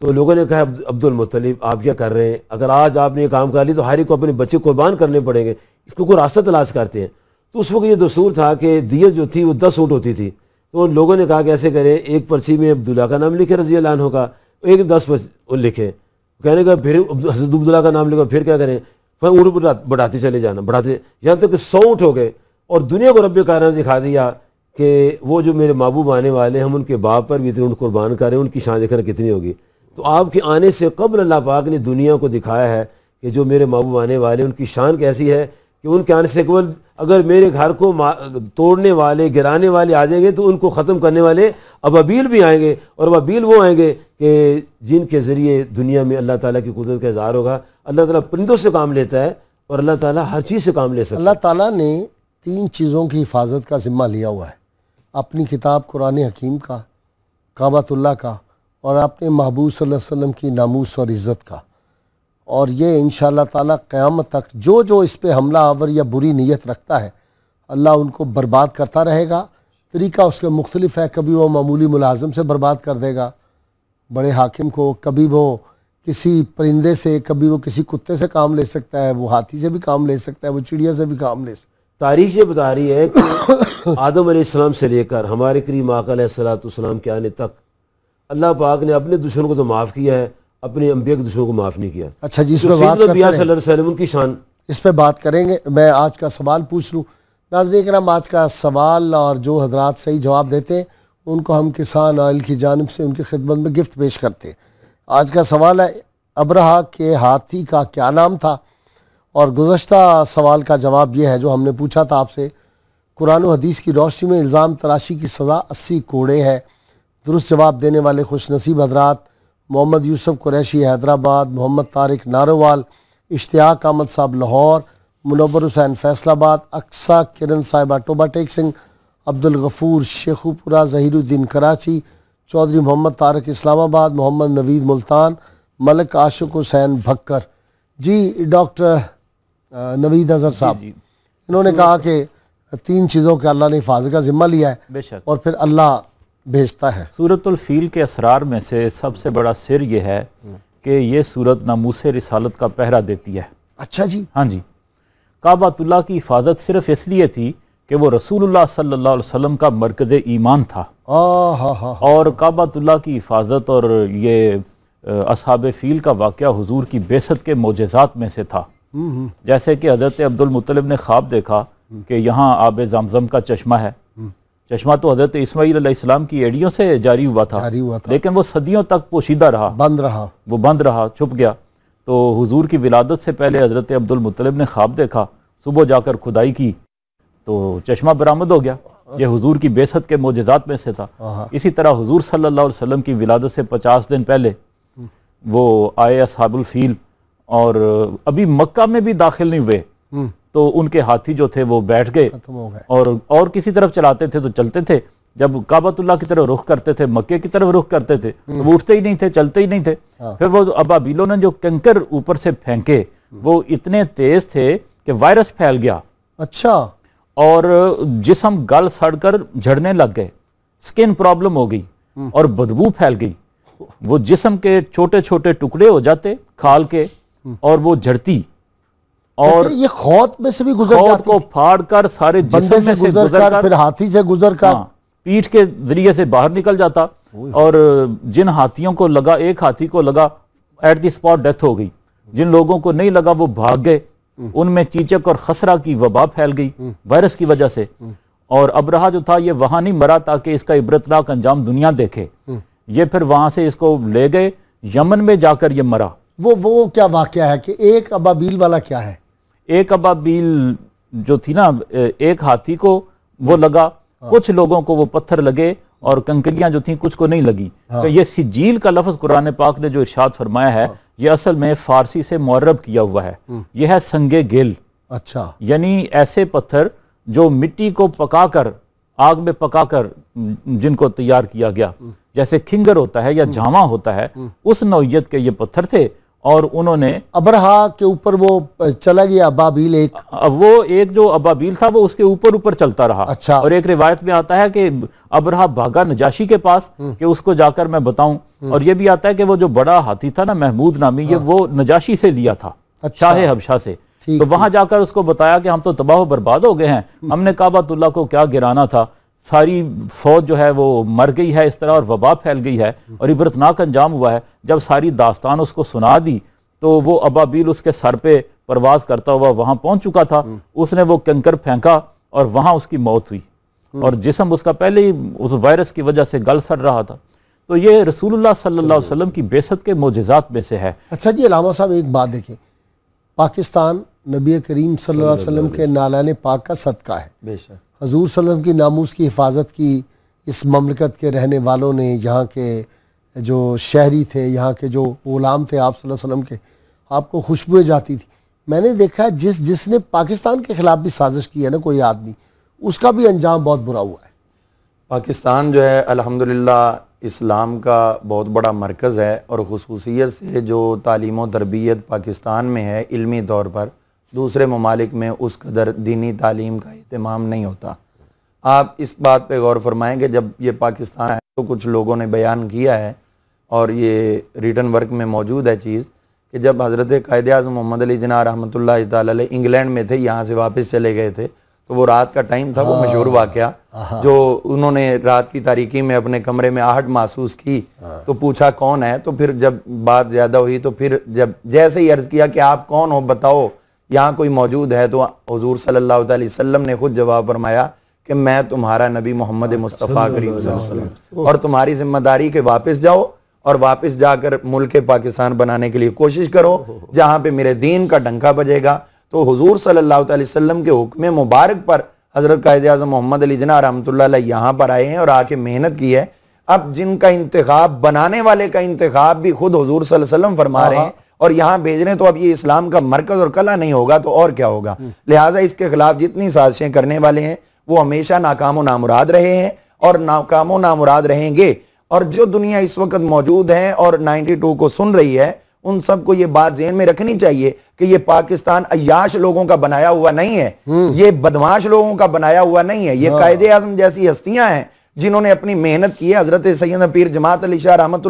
तो लोगों ने कहा अब्दुल मुतलिब आप क्या कर रहे हैं अगर आज आपने ये काम कर लिया तो हारी को अपने बच्चे कुर्बान करने पड़ेंगे इसको कोई रास्ता तलाश करते हैं तो उस वक्त ये दसूर था कि दियत जो थी वो दस ऊँट होती थी तो उन लोगों ने कहा कि ऐसे करें एक पर्ची में अब्दुल्ला का नाम लिखे रजी अल्लाह का एक दस लिखे कहने का फिर हजरत अब्दुल्ला का नाम लिखा फिर क्या करें फिर ऊँट बढ़ाते चले जाना बढ़ाते यहाँ तक कि सौ ऊँट हो गए और दुनिया को रब कारण दिखा दिया कि वो जो मेरे महबूब आने वाले हैं हम उनके बाप पर भी इतने ऊँट कुर्बान करें उनकी शान देखना कितनी होगी तो आपके आने से कबल अल्लाह पाक ने दुनिया को दिखाया है कि जो मेरे महबूब आने वाले उनकी शान कैसी है कि उनके आने से कबल अगर मेरे घर को तोड़ने वाले गिराने वाले आ जाएंगे तो उनको ख़त्म करने वाले अबील भी आएंगे और अबील वो आएंगे कि जिनके ज़रिए दुनिया में अल्लाह ताली की कुदरत का इजहार होगा अल्लाह ताली परिंदों से काम लेता है और अल्लाह ताली हर चीज़ से काम ले सकता है अल्लाह ताली ने तीन चीज़ों की हिफाजत का ज़िम्मा लिया हुआ है अपनी किताब कुरान हकीम का काबातुल्ला का और आपने महबूब वसल्लम की नामूस और इज़्ज़त का और ये इन ताला क़्याम तक जो जो इस पर हमला आवर या बुरी नीयत रखता है अल्लाह उनको बर्बाद करता रहेगा तरीका उसके मुख्तलिफ है कभी वो मामूली मुलाजम से बर्बाद कर देगा बड़े हाकिम को कभी वो किसी परिंदे से कभी वो किसी कुत्ते से काम ले सकता है वो हाथी से भी काम ले सकता है वो चिड़िया से भी काम ले सकता है तारीख ये बता रही है कि आदम से लेकर हमारे करीम आकल सलाम के आने तक अल्लाह पाक ने अपने दुश्मन को तो माफ़ किया है अपने अम्बिया के दुश्मन को माफ़ नहीं किया अच्छा जी इस तो पर बात की शान इस पर बात करेंगे मैं आज का सवाल पूछ लूँ नाजमी कराम आज का सवाल और जो हजरात सही जवाब देते हैं उनको हम किसान आयल की जानब से उनकी खिदमत में गिफ्ट पेश करते हैं आज का सवाल है अबरहा के हाथी का क्या नाम था और गुजशत सवाल का जवाब यह है जो हमने पूछा था आपसे कुरान हदीस की रोशनी में इल्ज़ाम तराशी की सज़ा अस्सी कोड़े है दुरुस्त जवाब देने वाले खुश नसीब हजरात मोहम्मद यूसुफ कुरैशी हैदराबाद मोहम्मद तारिक नारोवाल इश्तियाक अहमद साहब लाहौर मुनवर हुसैन फैसलाबाद अक्सा किरण साहिबा टोबा टेक सिंह अब्दुल गफूर शेखुपुरा जहीरुद्दीन कराची चौधरी मोहम्मद तारक इस्लामाबाद मोहम्मद नवीद मुल्तान मलिक आशिक हुसैन भक्कर जी डॉक्टर नवीद अजहर साहब इन्होंने कहा कि तीन चीज़ों के अल्लाह ने हिफाजत का ज़िम्मा लिया है और फिर अल्लाह भेजता है फील के असरार में से सबसे बड़ा सिर यह है कि यह सूरत नामूस रिसालत का पहरा देती है अच्छा जी हाँ जी काबातुल्ला की हिफाजत सिर्फ इसलिए थी कि वो रसूलुल्लाह सल्लल्लाहु अलैहि वसल्लम का मरकज़ ईमान था हा हा और काबातुल्ला की हिफाजत और ये असाब फ़ील का वाक़ हजूर की बेसत के मोजात में से था हम्म, हम्म। जैसे कि हज़रत अब्दुलमतलब ने ख्वाब देखा कि यहाँ आब जमज़म का चश्मा है चश्मा तो हजरत इसमाईलम की एडियों से जारी हुआ था जारी हुआ था लेकिन वो सदियों तक पोशीदा रहा बंद रहा वो बंद रहा छुप गया तो हुजूर की विलादत से पहले हज़रत अब्दुल मुतलब ने ख्वाब देखा सुबह जाकर खुदाई की तो चश्मा बरामद हो गया यह हुजूर की बेसत के मोजात में से था इसी तरह हुजूर सल्लल्लाहु अलैहि वसल्लम की विलादत से पचास दिन पहले वो आए असहाबुल फील और अभी मक्का में भी दाखिल नहीं हुए हम्म। तो उनके हाथी जो थे वो बैठ गए और और किसी तरफ चलाते थे तो चलते थे जब काबतुल्ला की तरफ रुख करते थे मक्के की तरफ रुख करते थे हम्म। तो वो उठते ही नहीं थे चलते ही नहीं थे हाँ। फिर वो अबाबीलों ने जो कंकर ऊपर से फेंके वो इतने तेज थे कि वायरस फैल गया अच्छा और जिसम गल सड़कर झड़ने लग गए स्किन प्रॉब्लम हो गई हम्म। और बदबू फैल गई वो जिसम के छोटे छोटे टुकड़े हो जाते खाल के हम्म। और वो झड़ती और ये खौत में से भी गुजर खौत को फाड़ कर सारे जिसम से, गुजर, कर, फिर हाथी से गुजर कर हाँ, पीठ के जरिए से बाहर निकल जाता और जिन हाथियों को लगा एक हाथी को लगा एट द स्पॉट डेथ हो गई जिन लोगों को नहीं लगा वो भाग गए हम्म। उनमें चीचक और खसरा की वबा फैल गई वायरस हम्म। की वजह से हम्म। और रहा जो था ये वहां नहीं मरा ताकि इसका इबरतनाक अंजाम दुनिया देखे ये फिर वहां से इसको ले गए यमन में जाकर ये मरा वो वो क्या वाक्य है कि एक अबाबील वाला क्या है एक अबाबील जो थी ना एक हाथी को वो लगा हाँ। कुछ लोगों को वो पत्थर लगे और कंकरियां जो थी कुछ को नहीं लगी हाँ। तो ये सिजील का लफ्ज कुरान पाक ने जो इर्शाद फरमाया है हाँ। ये असल में फारसी से मौरब किया हुआ है हम्म। यह है संगे गिल अच्छा यानी ऐसे पत्थर जो मिट्टी को पकाकर आग में पकाकर जिनको तैयार किया गया हम्म। जैसे खिंगर होता है या हम्म। झामा होता है उस नौीयत के ये पत्थर थे और उन्होंने अबरहा के ऊपर वो चला गया अबाबील एक अब वो एक जो अबाबील था वो उसके ऊपर ऊपर चलता रहा अच्छा और एक रिवायत में आता है कि अबरहा भागा नजाशी के पास हम्म। कि उसको जाकर मैं बताऊं हम्म। और ये भी आता है कि वो जो बड़ा हाथी था ना महमूद नामी ये हाँ। वो नजाशी से लिया था अच्छा शाह हबशा से तो वहां जाकर उसको बताया कि हम तो तबाह बर्बाद हो गए हैं हम्म। हमने काबातुल्ला को क्या गिराना था सारी फौज जो है वो मर गई है इस तरह और वबा फैल गई है और इबरतनाक अंजाम हुआ है जब सारी दास्तान उसको सुना दी तो वो अबाबील उसके सर पे परवाज करता हुआ वहाँ पहुँच चुका था हम्म। उसने वो कंकर फेंका और वहाँ उसकी मौत हुई हम्म। और जिसम उसका पहले ही उस वायरस की वजह से गल सड़ रहा था तो ये रसूलुल्लाह सल्लल्लाहु अलैहि वसल्लम की बेसत के मोजात में से है अच्छा जी अलामा साहब एक बात देखिए पाकिस्तान नबी करीम सल्लल्लाहु अलैहि वसल्लम के नालान पाक का सदका है बेशक हजूर सल्लम की नामूस की हिफाजत की इस ममलकत के रहने वालों ने यहाँ के जो शहरी थे यहाँ के जो ग़ुलाम थे आप वसम के आपको खुशबुएँ जाती थी मैंने देखा है जिस जिसने पाकिस्तान के ख़िलाफ़ भी साजिश की है ना कोई आदमी उसका भी अंजाम बहुत बुरा हुआ है पाकिस्तान जो है अल्हम्दुलिल्लाह इस्लाम का बहुत बड़ा मरकज़ है और खसूसियत से जो तालीम तरबियत पाकिस्तान में है इल्मी तौर पर दूसरे ममालिक में उस कदर दीनी तालीम का अहतमाम नहीं होता आप इस बात पे गौर फरमाएं कि जब ये पाकिस्तान है तो कुछ लोगों ने बयान किया है और ये रिटर्न वर्क में मौजूद है चीज़ कि जब हज़रत कायद अजम मोहम्मद अली जना रहमत इंग्लैंड में थे यहाँ से वापस चले गए थे तो वो रात का टाइम था वो हाँ, मशहूर वाक़ हाँ। जो उन्होंने रात की तारीखी में अपने कमरे में आहट महसूस की हाँ। तो पूछा कौन है तो फिर जब बात ज़्यादा हुई तो फिर जब जैसे ही अर्ज़ किया कि आप कौन हो बताओ यहाँ कोई मौजूद है तो हजूर सल्ला वसम ने खुद जवाब फरमाया कि मैं तुम्हारा नबी मोहम्मद हाँ, मुस्तफ़ा करीम और तुम्हारी जिम्मेदारी के वापस जाओ और वापस जाकर मुल्क पाकिस्तान बनाने के लिए कोशिश करो जहाँ पे मेरे दीन का डंका बजेगा तो हजूर सल्ला वसम के हुक्म मुबारक पर हज़रत कायद अजम मोहम्मद अली जना रहमतुल्ला यहाँ पर आए हैं और आके मेहनत की है अब जिनका इंतखब बनाने वाले का इंतखब भी खुद हजूर सल्लम फरमा रहे हैं और यहां भेज रहे हैं तो अब ये इस्लाम का मरकज और कला नहीं होगा तो और क्या होगा हम्म। लिहाजा इसके खिलाफ जितनी साजिशें करने वाले हैं वो हमेशा नाकाम नामुराद रहे हैं और नाकाम नामुराद रहेंगे और जो दुनिया इस वक्त मौजूद है और 92 को सुन रही है उन सबको ये बात जेहन में रखनी चाहिए कि ये पाकिस्तान अयाश लोगों का बनाया हुआ नहीं है हम्म। ये बदमाश लोगों का बनाया हुआ नहीं है ये हाँ। कायद आजम जैसी हस्तियां हैं जिन्होंने अपनी मेहनत की है हजरत सैद पीर जमात अली शाह रहमत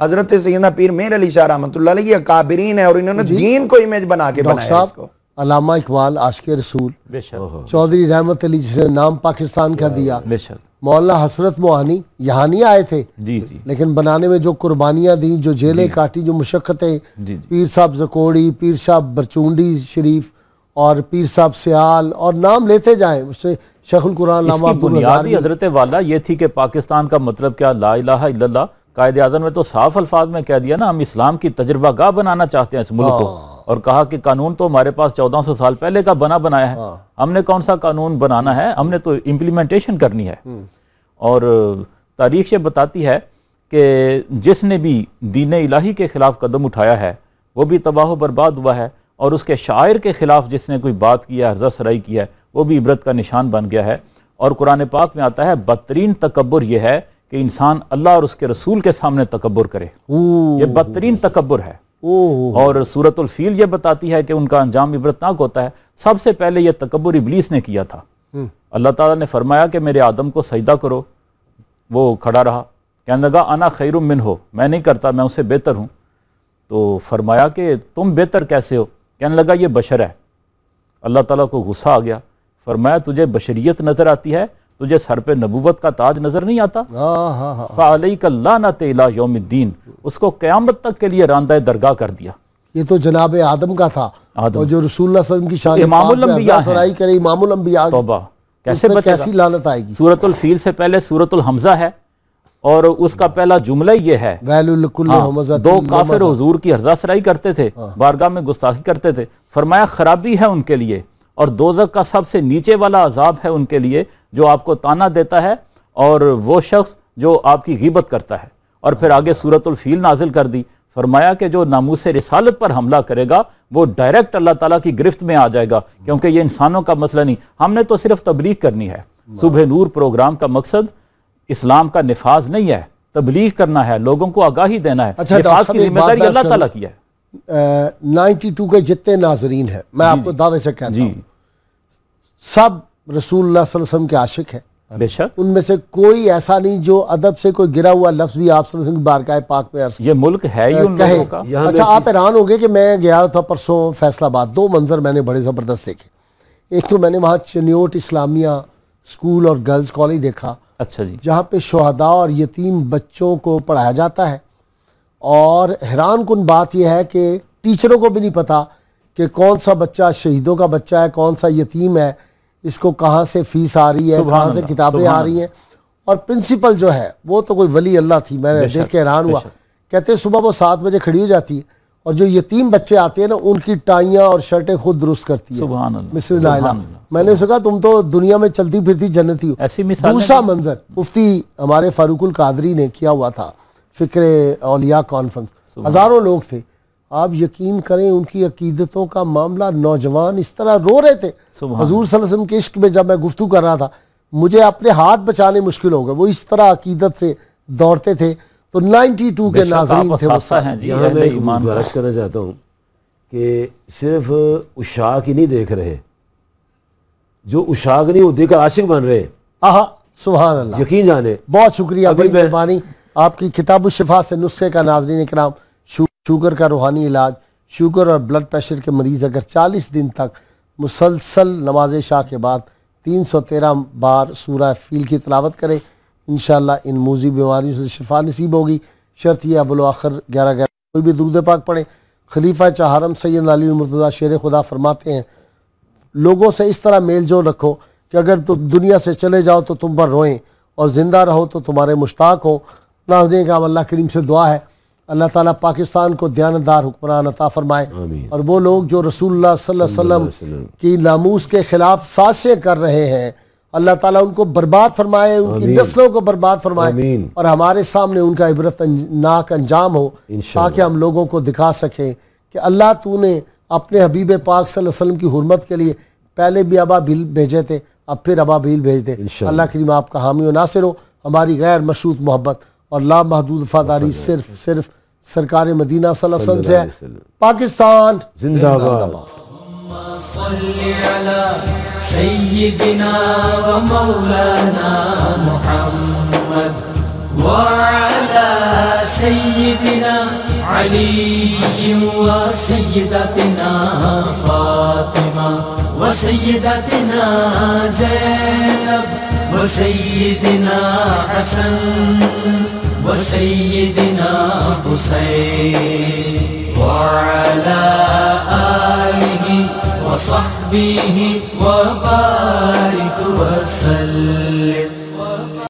हजरत सैदा पीर मेर अली शाह रहमत काबरीन है और इन्होंने दीन को इमेज बना के अलामा इकबाल आशिक रसूल चौधरी रहमत अली जिसने नाम पाकिस्तान का दिया मौला हसरत मोहानी यहाँ नहीं आए थे जी जी लेकिन बनाने में जो कुर्बानियाँ दी जो जेलें काटी जो मुशक्क़तें पीर साहब जकोड़ी पीर साहब बरचूंडी शरीफ और पीर साहब सियाल और नाम लेते जाए उससे शेखुल कुरान लामा बुनियादी हजरत वाला ये थी कि पाकिस्तान का मतलब क्या ला कायद अजम ने तो साफ अल्फाज में कह दिया ना हम इस्लाम की तजर्बा गाह बनाना चाहते हैं इस मुल्क को हाँ। और कहा कि कानून तो हमारे पास चौदह सौ साल पहले का बना बनाया है हाँ। हमने कौन सा कानून बनाना है हमने तो इम्प्लीमेंटेशन करनी है हम्म। और तारीख ये बताती है कि जिसने भी दीन इलाही के ख़िलाफ़ कदम उठाया है वो भी तबाह बर्बाद हुआ है और उसके शायर के ख़िलाफ़ जिसने कोई बात की है हर्जा सराई की है वो भी इबरत का निशान बन गया है और कुरान पाक में आता है बदतरीन तकबर यह है कि इंसान अल्लाह और उसके रसूल के सामने तकबर करे ये बदतरीन तकबर है और सूरतुल्फील ये बताती है कि उनका अंजाम इबरतनाक होता है सबसे पहले यह तकबर इबलीस ने किया था हम्म। अल्लाह ताला ने फरमाया कि मेरे आदम को सजदा करो वो खड़ा रहा कहने लगा आना खैरुम मिन हो मैं नहीं करता मैं उसे बेहतर हूँ तो फरमाया कि तुम बेहतर कैसे हो कहने लगा ये बशर है अल्लाह ताला को गुस्सा आ गया फरमाया तुझे बशरीत नज़र आती है तुझे सर पे नबूवत का ताज नजर नहीं आता हाँ, हाँ, हाँ, फ़ाली कल्ला ना तेला योमद्दीन उसको क्यामत तक के लिए रानदा दरगाह कर दिया ये तो जनाब आदम का था आदम। और जो रसूल की शादी करे इमामुलंबिया तौबा कैसे कैसी लानत आएगी सूरत फील से पहले सूरत हमजा है और उसका पहला जुमला ये है हाँ, दो काफिर हजूर की हरजासराई करते थे हाँ। बारगाह में गुस्ताखी करते थे फरमाया खराबी है उनके लिए और दोजक का सबसे नीचे वाला अजाब है उनके लिए जो आपको ताना देता है और वो शख्स जो आपकी गिबत करता है और फिर आगे सूरतुल्फ़ील नाजिल कर दी फरमाया कि जो नामूस रिसालत पर हमला करेगा वो डायरेक्ट अल्लाह ताला की गिरफ्त में आ जाएगा क्योंकि ये इंसानों का मसला नहीं हमने तो सिर्फ तबलीग करनी है सुबह नूर प्रोग्राम का मकसद इस्लाम का नफाज नहीं है तबलीग करना है लोगों को आगाही देना है अच्छा, जिम्मेदारी अल्लाह की है नाइन्टी टू के जितने नाजरीन है मैं आपको दावे से कहता हूँ सब रसूल वसम के आशिक है बेशक उनमें से कोई ऐसा नहीं जो अदब से कोई गिरा हुआ लफ्ज भी आप बारकाए पाक में अर्स ये मुल्क है ये कहे का। अच्छा आप हैरान हो गए कि मैं गया था परसों फैसलाबाद दो मंजर मैंने बड़े ज़बरदस्त देखे एक तो मैंने वहाँ चनोट इस्लामिया स्कूल और गर्ल्स कॉलेज देखा अच्छा जी जहाँ पे शहदा और यतीम बच्चों को पढ़ाया जाता है और हैरान कन बात यह है कि टीचरों को भी नहीं पता कि कौन सा बच्चा शहीदों का बच्चा है कौन सा यतीम है इसको कहाँ से फीस आ रही है कहाँ से किताबें आ रही हैं और प्रिंसिपल जो है वो तो कोई वली अल्लाह थी मैंने देख के हैरान हुआ कहते सुबह वो सात बजे खड़ी हो जाती है और जो यतीम बच्चे आते हैं ना उनकी टाइयाँ और शर्टें खुद दुरुस्त करती है मिसेज लाइला मैंने उसे कहा तुम तो दुनिया में चलती फिरती जन्नती हो दूसरा मंजर मुफ्ती हमारे फारूकुल कादरी ने किया हुआ था फिक्र अलिया कॉन्फ्रेंस हज़ारों लोग थे आप यकीन करें उनकी अकीदतों का मामला नौजवान इस तरह रो रहे थे हजूर सलम के इश्क में जब मैं गुफ्तु कर रहा था मुझे अपने हाथ बचाने मुश्किल हो गए वो इस तरह अकीदत से दौड़ते थे तो 92 के नाजरीन थे गुजारिश करना चाहता हूँ कि सिर्फ उशाक की नहीं देख रहे जो उशाक नहीं वो देखकर आशिक बन रहे आह सुबह यकीन जाने बहुत शुक्रिया बड़ी मेहरबानी आपकी किताब शिफा से नुस्खे का नाजरीन कराम शुगर का रूहानी इलाज शुगर और ब्लड प्रेशर के मरीज़ अगर 40 दिन तक मुसलसल नमाज शाह के बाद 313 बार सूरह फील की तलावत करें इन इन मूजी बीमारियों से शफा नसीब होगी शर्त यह अवल आखिर ग्यारह ग्यारह कोई भी दुरुद पाक पढ़े खलीफा चाहरम सैद अली शेर खुदा फरमाते हैं लोगों से इस तरह मेल जोल रखो कि अगर तुम दुनिया से चले जाओ तो तुम पर रोएं और ज़िंदा रहो तो तुम्हारे मुश्ताक हो नाजदे का अल्लाह करीम से दुआ है अल्लाह ताला पाकिस्तान को दयानदार हुक्मरान अता फरमाए और वो लोग जो रसूलुल्लाह वसल्लम की नामूस के ख़िलाफ़ साजिशें कर रहे हैं अल्लाह ताला उनको बर्बाद फरमाए उनकी नस्लों को बर्बाद फरमाए और हमारे सामने उनका इबरत अं-, नाक अंजाम हो ताकि हम लोगों को दिखा सकें कि अल्लाह ने अपने हबीब पाक वसल्लम की हरमत के लिए पहले भी अबा अबाबील भेजे थे अब फिर अबा अबाबील भेज दे अल्लाह करीम आपका हामी नासिर हो हमारी गैर मशरूत मोहब्बत और लामहदूद वफादारी सिर्फ सिर्फ सरकार मदीना सल सल से पाकिस्तान जिंदाबाद सैदिना जैन व وسيدنا حسين وعلى آله وصحبه وبارك وسلم